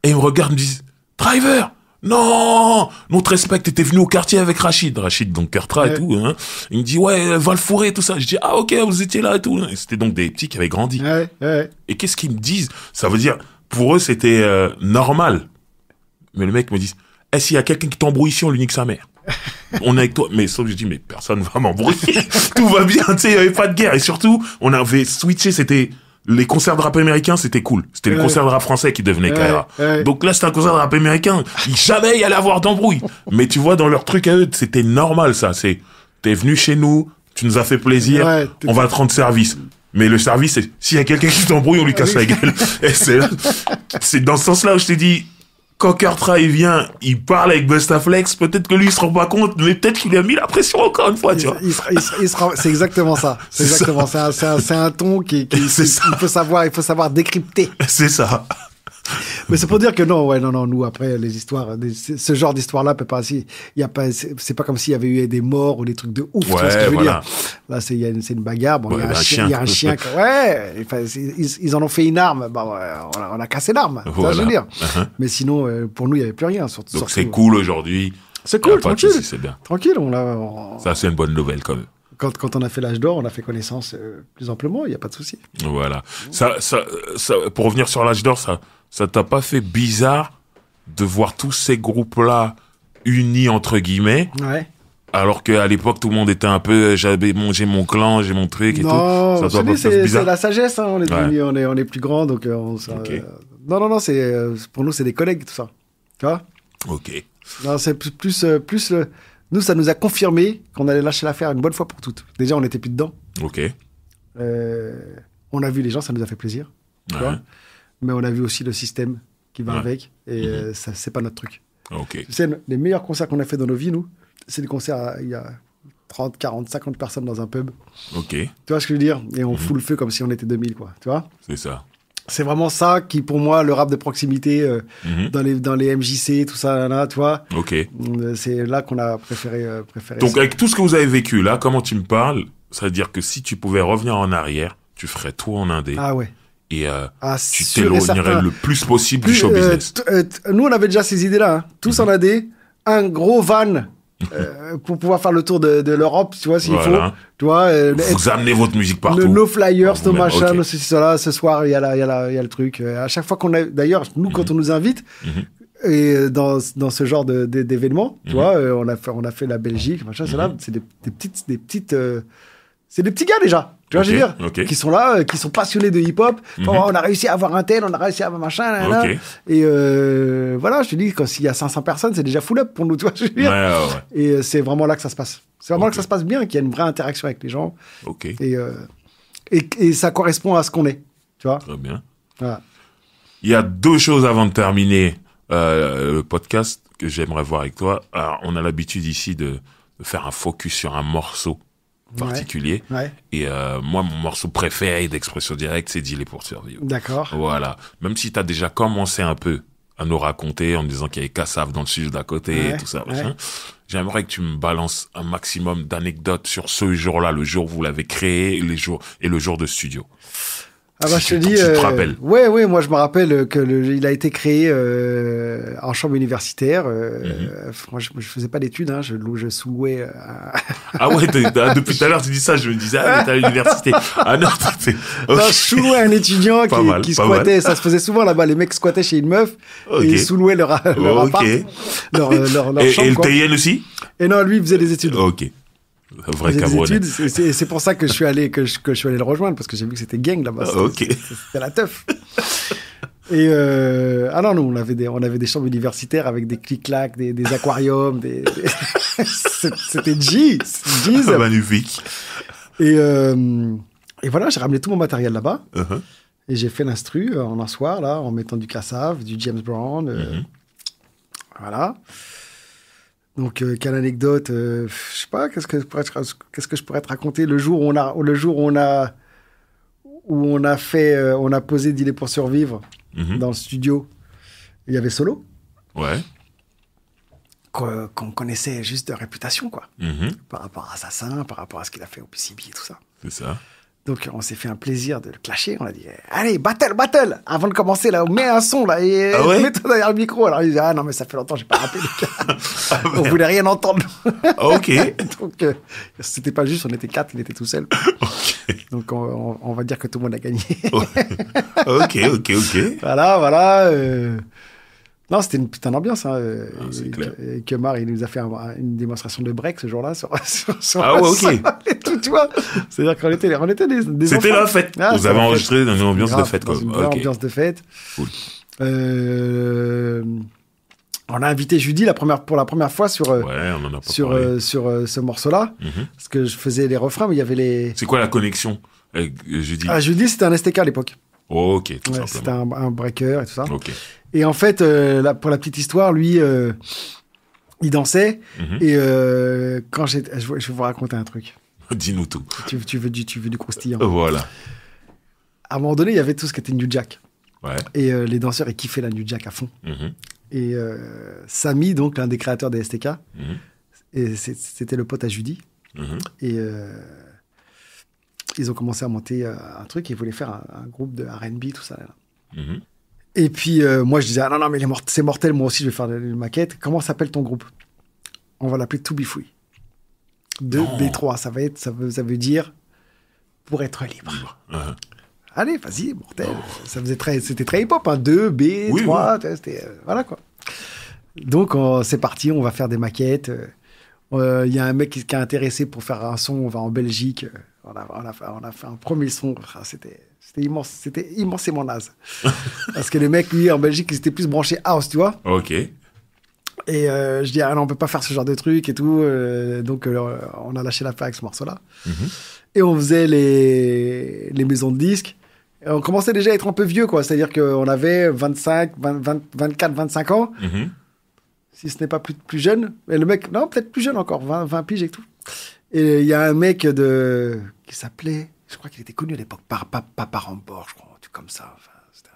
Et ils me regardent, me disent, Driver! Non, notre respect T'étais venu au quartier avec Rachid, Rachid donc Kertra et tout. Hein. Il me dit ouais, euh, va le fourrer tout ça. Je dis ah ok, vous étiez là et tout. Hein. C'était donc des petits qui avaient grandi. Et qu'est-ce qu'ils me disent Ça veut dire pour eux c'était euh, normal. Mais le mec me dit est-ce eh, qu'il y a quelqu'un qui t'embrouille ici, on lui nique sa mère. on est avec toi. Mais sauf je dis, mais personne va m'embrouiller. (laughs) Tout va bien, tu sais, il n'y avait pas de guerre. Et surtout, on avait switché, c'était, les concerts de rap américains, c'était cool. C'était les concert concerts de rap français qui devenaient Kaira. Donc là, c'était un concert de rap américain. Jamais il allait avoir d'embrouille. (laughs) Mais tu vois, dans leur truc à eux, c'était normal, ça. C'est, t'es venu chez nous, tu nous as fait plaisir, on va te rendre service. Mais le service, c'est, s'il y a quelqu'un qui t'embrouille, on lui casse la gueule. (laughs) c'est dans ce sens-là où je t'ai dit, quand Kurtra il vient, il parle avec Bustaflex, peut-être que lui il se rend pas compte, mais peut-être qu'il a mis la pression encore une fois, tu vois. C'est exactement ça. (laughs) C'est exactement C'est un, ton qui, qui il faut savoir, il faut savoir décrypter. C'est ça. Mais c'est pour dire que non, ouais, non, non, nous, après, les histoires, ce genre d'histoire-là, peut pas, si, y a pas, c'est pas comme s'il y avait eu des morts ou des trucs de ouf, je veux dire. Là, c'est, une, bagarre, il y, a un chien, ouais, ils, en ont fait une arme, bah, on, a, cassé l'arme, voilà. je veux dire. Uh-huh. Mais sinon, euh, pour nous, il y avait plus rien. Donc c'est cool aujourd'hui. C'est cool, tranquille. c'est Tranquille, Ça, c'est une bonne nouvelle, quand même. Quand, on a fait l'âge d'or, on a fait connaissance euh, plus amplement, il n'y a pas de souci. Voilà. ça, ça, pour revenir sur l'âge d'or, ça, ça t'a pas fait bizarre de voir tous ces groupes-là unis entre guillemets ouais. Alors qu'à l'époque, tout le monde était un peu, euh, j'avais mon, j'ai mon clan, j'ai mon truc et non, tout. Ça c'est, la sagesse, hein, on, est plus, euh, on, est, plus grand, donc Non, non, non, c'est, euh, pour nous, c'est des collègues, tout ça. Tu vois Ok. Non, c'est plus, plus, plus nous, ça nous a confirmé qu'on allait lâcher l'affaire une bonne fois pour toutes. Déjà, on n'était plus dedans. Ok. on a vu les gens, ça nous a fait plaisir. Tu vois mais on a vu aussi le système qui va avec, et mhm. euh, ça, c'est pas notre truc. C'est les meilleurs concerts qu'on a fait dans nos vies, nous. C'est des concerts, euh, il y a 30, 40, 50 personnes dans un pub. Ok. Tu vois ce que je veux dire Et on mhm. fout le feu comme si on était 2000, quoi. Tu vois C'est ça. C'est vraiment ça qui, pour moi, le rap de proximité, euh, mhm. dans, les, dans les MJC, tout ça, là, tu vois. Ok. C'est là qu'on a préféré, préféré. Donc, avec tout ce que vous avez vécu, là, comment tu me parles, ça à dire que si tu pouvais revenir en arrière, tu ferais tout en indé. Ah ouais et euh, ah, tu t'éloignerais le plus possible du show euh, business. Euh, nous, on avait déjà ces idées-là. Hein. Tous mhm. en a en un gros van (laughs) pour pouvoir faire le tour de, l'Europe, tu vois, s'il faut. Tu vois, vous amenez votre musique partout. Le, nos flyers, nos Ce soir, il y, a y, a y a le truc. À chaque fois qu'on a. D'ailleurs, nous, quand mhm. on nous invite. Mhm. Et dans, dans ce genre d'événements, tu vois, on, a fait, on a fait la Belgique, machin, C'est des, petites. Des petites c'est des petits gars déjà. Tu vois, je veux dire, qui sont là, euh, qui sont passionnés de hip-hop. Mhm. On a réussi à avoir un tel, on a réussi à avoir machin, Et euh, voilà, je te dis, quand s'il y a 500 personnes, c'est déjà full up pour nous, tu vois, Et euh, c'est vraiment là que ça se passe. C'est vraiment là que ça se passe bien, qu'il y a une vraie interaction avec les gens. Et, et, ça correspond à ce qu'on est, tu vois. Très bien. Il y a deux choses avant de terminer le podcast que j'aimerais voir avec toi. on a l'habitude ici de faire un focus sur un morceau particulier. Et euh, moi, mon morceau préféré d'expression directe, c'est Dealer pour survivre. D'accord. Voilà. Même si tu as déjà commencé un peu à nous raconter en me disant qu'il y avait Kassav dans le sujet d'à côté et tout ça, j'aimerais que tu me balances un maximum d'anecdotes sur ce jour-là, le jour où vous l'avez créé les jours, et le jour de studio. Ah bah je te dis. Euh, ouais, ouais, moi je me rappelle que il a été créé euh, en chambre universitaire. Euh, mhm. Moi je, je, faisais pas d'études, hein, je, je sous-louais. Euh, ah ouais, (laughs) ah, depuis tout à l'heure tu dis ça, je me disais ah t'es à l'université. Ah non, t'es. Okay. je sous-louais un étudiant qui, qui squattait. Ça se faisait souvent là-bas, les mecs squattaient chez une meuf et ils sous-louaient leur leur, appart, euh, leur, leur, et, chambre. Et le aussi Et non, lui il faisait des études. Ok. C'est pour ça que je suis allé que je, que je suis allé le rejoindre parce que j'ai vu que c'était gang là-bas. Ah, c'était la teuf. Et euh, ah non, nous on avait des on avait des chambres universitaires avec des clic-clacs, des, aquariums, des, (laughs) c'était G, G. (laughs) Magnifique. Et euh, et voilà, j'ai ramené tout mon matériel là-bas. Uh-huh. Et j'ai fait l'instru euh, en un soir là, en mettant du cassave, du James Brown, mm-hmm. voilà. Donc, euh, quelle anecdote Je euh, Je sais pas, qu'est-ce que, je pourrais te raconter Le jour où on a, le jour on a, où on a fait, euh, on a posé Dîner pour survivre mhm. dans le studio, il y avait Solo. Ouais. Qu'on connaissait juste de réputation, quoi. Mhm. Par rapport à Assassin, par rapport à ce qu'il a fait au PCB et tout ça. C'est ça. Donc on s'est fait un plaisir de le clasher. On a dit allez battle battle avant de commencer là, on met un son là et ah ouais mets-toi derrière le micro. Alors il dit ah non mais ça fait longtemps j'ai pas rappelé. cas. on voulait rien entendre. Ah, ok. (laughs) Donc euh, c'était pas juste, on était quatre, il était tout seul. (laughs) Donc on, va dire que tout le monde a gagné. ok ok ok. (laughs) Voilà voilà. Euh, non, c'était une putain d'ambiance. Hein. Kemar, euh, ah, il nous a fait une démonstration de break ce jour-là sur, (laughs) sur, Ah ouais, ok. tu vois. C'est-à-dire qu'on était, on était des, des C'était la fête. Ah, Vous avez enregistré dans une ambiance de fête, quoi. Dans une ambiance de fête. Euh, on a invité Judy la première, pour la première fois sur, euh, sur, sur ce morceau-là. Mhm. Parce que je faisais les refrains, mais il y avait les. C'est quoi la connexion avec Judy Ah, Judy, c'était un STK à l'époque. Ok, tout C'était un, breaker et tout ça. Et en fait, euh, pour la petite histoire, lui, euh, il dansait. Mhm. Et euh, quand j'ai, Je, vais vous raconter un truc. (laughs) Dis-nous tout. Tu, veux du, tu veux du croustillant. Hein. Voilà. À un moment donné, il y avait tout ce qui était New Jack. Ouais. Et les danseurs, ils kiffaient la New Jack à fond. Mhm. Et Samy, donc l'un des créateurs des STK, mhm. et c'était le pote à Judy. Et ils ont commencé à monter euh, un truc, ils voulaient faire un, groupe de RB, tout ça. Mhm. Et puis euh, moi je disais, ah non, non, mais c'est mortel, moi aussi je vais faire une maquette. Comment s'appelle ton groupe On va l'appeler To Bifouille. Free. De B3, ça, va être, ça, veut, ça veut dire pour être libre. Uh-huh. Allez, vas-y, mortel. Oh. Ça c'était très hip-hop, 2, hein. B, 3, euh, voilà quoi. Donc c'est parti, on va faire des maquettes. Il y a un mec qui, qui, est intéressé pour faire un son, on va en Belgique. On a, on, a fait, on a, fait, un premier son, c'était immense, c'était immensément naze. (laughs) Parce que les mecs, lui, en Belgique, ils étaient plus branchés house, tu vois. Ok. Et euh, je dis, ah on ne on peut pas faire ce genre de truc et tout. Euh, donc, euh, on a lâché la paix avec ce morceau-là. Mm-hmm. Et on faisait les, les maisons de disques. on commençait déjà à être un peu vieux, quoi. C'est-à-dire qu'on avait 25, 24, 25 ans. Mm-hmm. Si ce n'est pas plus, plus jeune. Et le mec, non, peut-être plus jeune encore, 20, 20 piges et tout. Et il y a un mec de qui s'appelait, je crois qu'il était connu à l'époque, par Papa Rambord, je crois, un comme ça. Enfin, c'était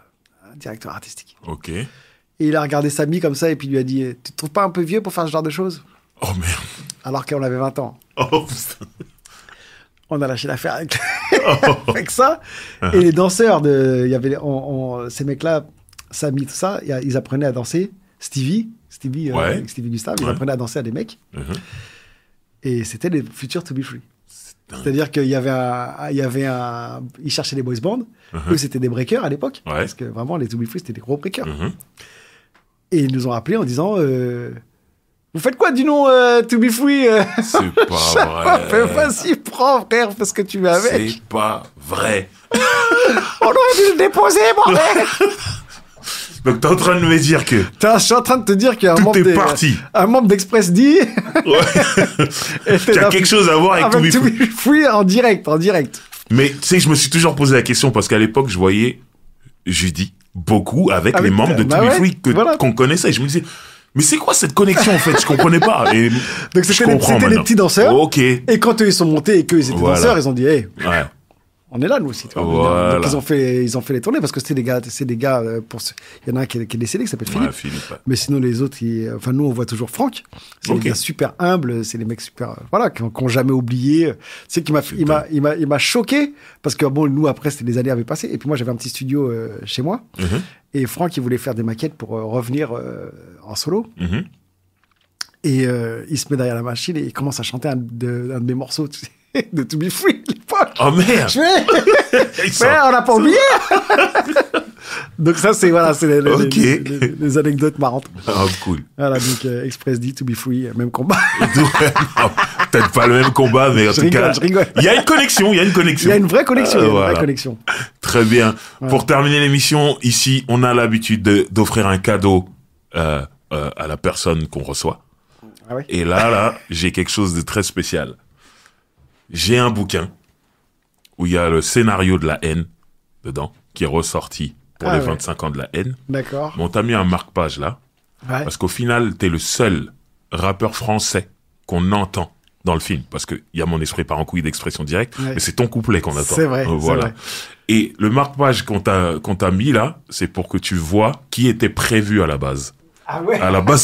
un, directeur artistique. Ok. Et il a regardé Samy comme ça et puis il lui a dit Tu te trouves pas un peu vieux pour faire ce genre de choses Oh merde. Alors qu'on avait 20 ans. Oh putain. On a lâché l'affaire avec, (laughs) oh. ça. Et les danseurs, de, y avait, ces mecs-là, Samy, tout ça, ils apprenaient à danser. Stevie, Stevie, euh, Stevie Gustave, ils apprenaient à danser à des mecs. Uh-huh. Et c'était les futurs To Be Free. C'est-à-dire qu'il y avait un, il y avait un, ils cherchaient des boys bands. Uh-huh. Eux, c'était des breakers à l'époque. Parce que vraiment, les Zombie c'était des gros breakers. Uh-huh. Et ils nous ont appelés en disant, euh, vous faites quoi du nom euh, To Be Free euh? C'est pas (laughs) vrai. parce que tu vas avec. C'est pas vrai. (laughs) On aurait dû le déposer, bordel (laughs) Donc t'es en train de me dire que. Je suis en train de te dire qu'il y a un membre. parti. Un membre d'Express dit (laughs) Ouais. Qui (laughs) a quelque chose à voir avec, avec ah, Toby en direct, en direct. Mais tu sais, je me suis toujours posé la question parce qu'à l'époque, je voyais jeudi beaucoup avec, les membres de bah Toby qu'on connaissait. Et je me disais. Mais c'est quoi cette connexion en fait Je comprenais pas. Et (laughs) Donc c'était les, petits danseurs. ok. Et quand eux ils sont montés et qu'ils étaient danseurs, ils ont dit hey, ouais on est là, nous aussi. Tu Donc, ils ont fait, ils ont fait les tournées parce que c'était des gars, c'est des gars euh, pour Il y en a un qui est, décédé, qui s'appelle Philippe. Mais sinon, les autres, ils... Euh, enfin, nous, on voit toujours Franck. C'est des gars super humbles, c'est des mecs super, euh, voilà, qui n'ont jamais oublié. C'est qui m'a, il m'a, il m'a, choqué parce que bon, nous, après, c'était des années avaient passé. Et puis moi, j'avais un petit studio chez moi. Mm-hmm. Et Franck, il voulait faire des maquettes pour revenir en solo. Mm-hmm. Et il se met derrière la machine et il commence à chanter un de, de mes morceaux. Tu sais. (laughs) de To Be Free à l'époque. Oh merde! Je fais, (laughs) on n'a pas oublié! (laughs) donc ça, c'est voilà, c'est les, anecdotes marrantes. Oh, cool. Voilà, donc euh, Express dit To Be Free, même combat. Peut-être pas le même combat, mais en tout cas, il y a une connexion, il y a une connexion. Il y a une vraie connexion, euh, Très bien. Pour terminer l'émission, ici, on a l'habitude d'offrir un cadeau euh, à la personne qu'on reçoit. Ah ouais. Et là, là, j'ai quelque chose de très spécial j'ai un bouquin où il y a le scénario de la haine dedans, qui est ressorti pour ah les 25 ans de la haine. D'accord. Mais on t'a mis un marque-page là, parce qu'au final, t'es le seul rappeur français qu'on entend dans le film, parce qu'il y a mon esprit par en couille d'expression directe, mais c'est ton couplet qu'on attend. C'est vrai. Euh, voilà. Et le marque-page qu'on t'a mis là, c'est pour que tu vois qui était prévu à la base. Ah ouais. À la base,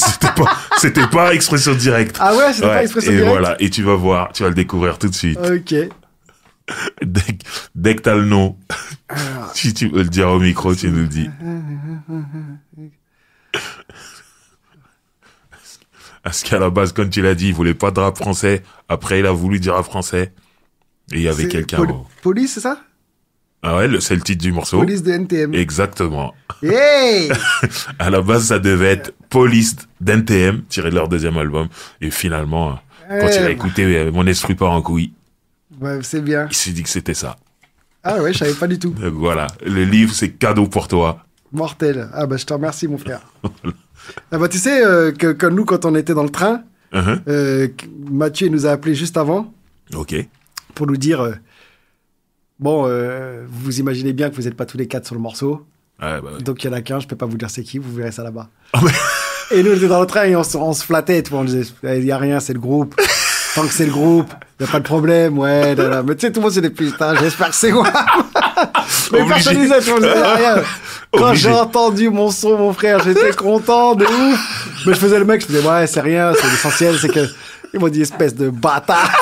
c'était pas, (laughs) pas expression directe. Ah ouais, c'était pas expression et directe. Et voilà, et tu vas voir, tu vas le découvrir tout de suite. Ok. (laughs) Dès, que t'as le nom, si tu veux le dire au micro, tu nous le dis. Parce qu'à la base, comme tu l'as dit, il voulait pas de rap français. Après, il a voulu dire rap français. Et il y avait quelqu'un. police, c'est ça ah ouais, c'est le titre du morceau. Police de NTM. Exactement. Hey (laughs) à la base, ça devait être Police d'NTM, tiré de leur deuxième album. Et finalement, euh, quand il a écouté euh, Mon esprit part en couille, ouais, c'est bien. il s'est dit que c'était ça. Ah ouais, je savais pas du tout. (laughs) voilà, le livre, c'est cadeau pour toi. Mortel. Ah bah, je te remercie, mon frère. (laughs) ah bah, tu sais, euh, que, nous, quand on était dans le train, uh-huh. Mathieu nous a appelé juste avant. Ok. Pour nous dire. Bon, euh, vous imaginez bien que vous n'êtes pas tous les quatre sur le morceau. Bah ouais, Donc il y en a qu'un, je peux pas vous dire c'est qui, vous verrez ça là-bas. (laughs) Ah et nous, on était dans le train et on se, flattait, tout le disait, il eh, n'y a rien, c'est le groupe. Tant que c'est le groupe, il n'y a pas de problème, ouais. Mais tu sais, tout le monde c'est des putains j'espère que c'est moi. (laughs) Mais ah, rien. (laughs) Quand j'ai entendu mon son, mon frère, j'étais content de ouf. Mais je faisais le mec, je me disais, ouais, c'est rien, c'est l'essentiel, c'est que. il m'ont dit, espèce de bâtard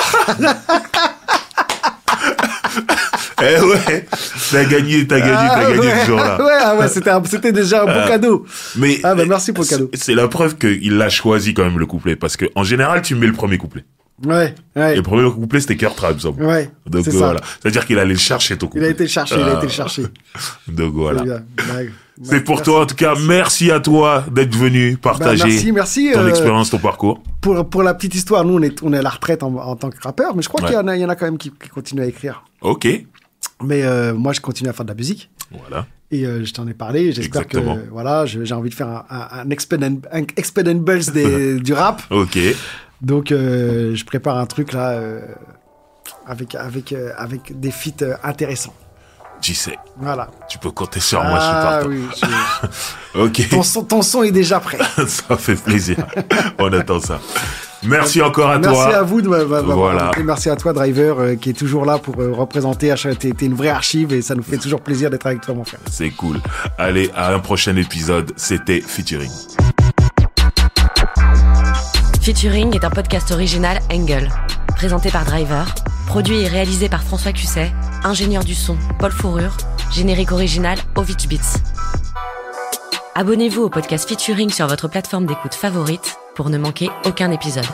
eh ouais, t'as gagné, t'as gagné, t'as ah gagné ce jour-là. (laughs) Ouais, ah ouais c'était, c'était déjà un beau ah. cadeau. Mais ah bah eh, merci pour le cadeau. C'est la preuve qu'il a choisi quand même le couplet, parce que en général, tu mets le premier couplet. Ouais, ouais. Et le premier couplet, c'était Kertrap, ça. Ouais. Donc ça. voilà. C'est-à-dire qu'il allait le chercher, ton couplet. Il a été le chercher, il a été le chercher. (laughs) Donc voilà. C'est pour toi en tout cas. Merci à toi d'être venu partager bah, ton euh, expérience, ton parcours. Pour, pour la petite histoire, nous on est, on est à la retraite en, en tant que rappeur, mais je crois qu'il y, en a, il y en a quand même qui, qui continuent à écrire. Ok. Mais euh, moi, je continue à faire de la musique. Voilà. Et euh, je t'en ai parlé. J'espère que voilà, j'ai envie de faire un, un, (laughs) du rap. Ok. Donc, euh, je prépare un truc là avec avec avec des feats intéressants tu sais. Voilà. Tu peux compter sur moi, je suis ah Oui, (laughs) ok. Ton son, est déjà prêt. (laughs) ça fait plaisir. On attend ça. Merci encore à toi. Merci à vous de voilà. merci à toi, Driver, euh, qui est toujours là pour euh, représenter. représenter. es une vraie archive et ça nous fait toujours plaisir d'être avec toi, mon frère. C'est cool. Allez, à un prochain épisode. C'était Featuring. Featuring est un podcast original Angle, présenté par Driver Produit et réalisé par François Cusset, ingénieur du son Paul Fourrure, générique original Ovitch Beats. Abonnez-vous au podcast featuring sur votre plateforme d'écoute favorite pour ne manquer aucun épisode.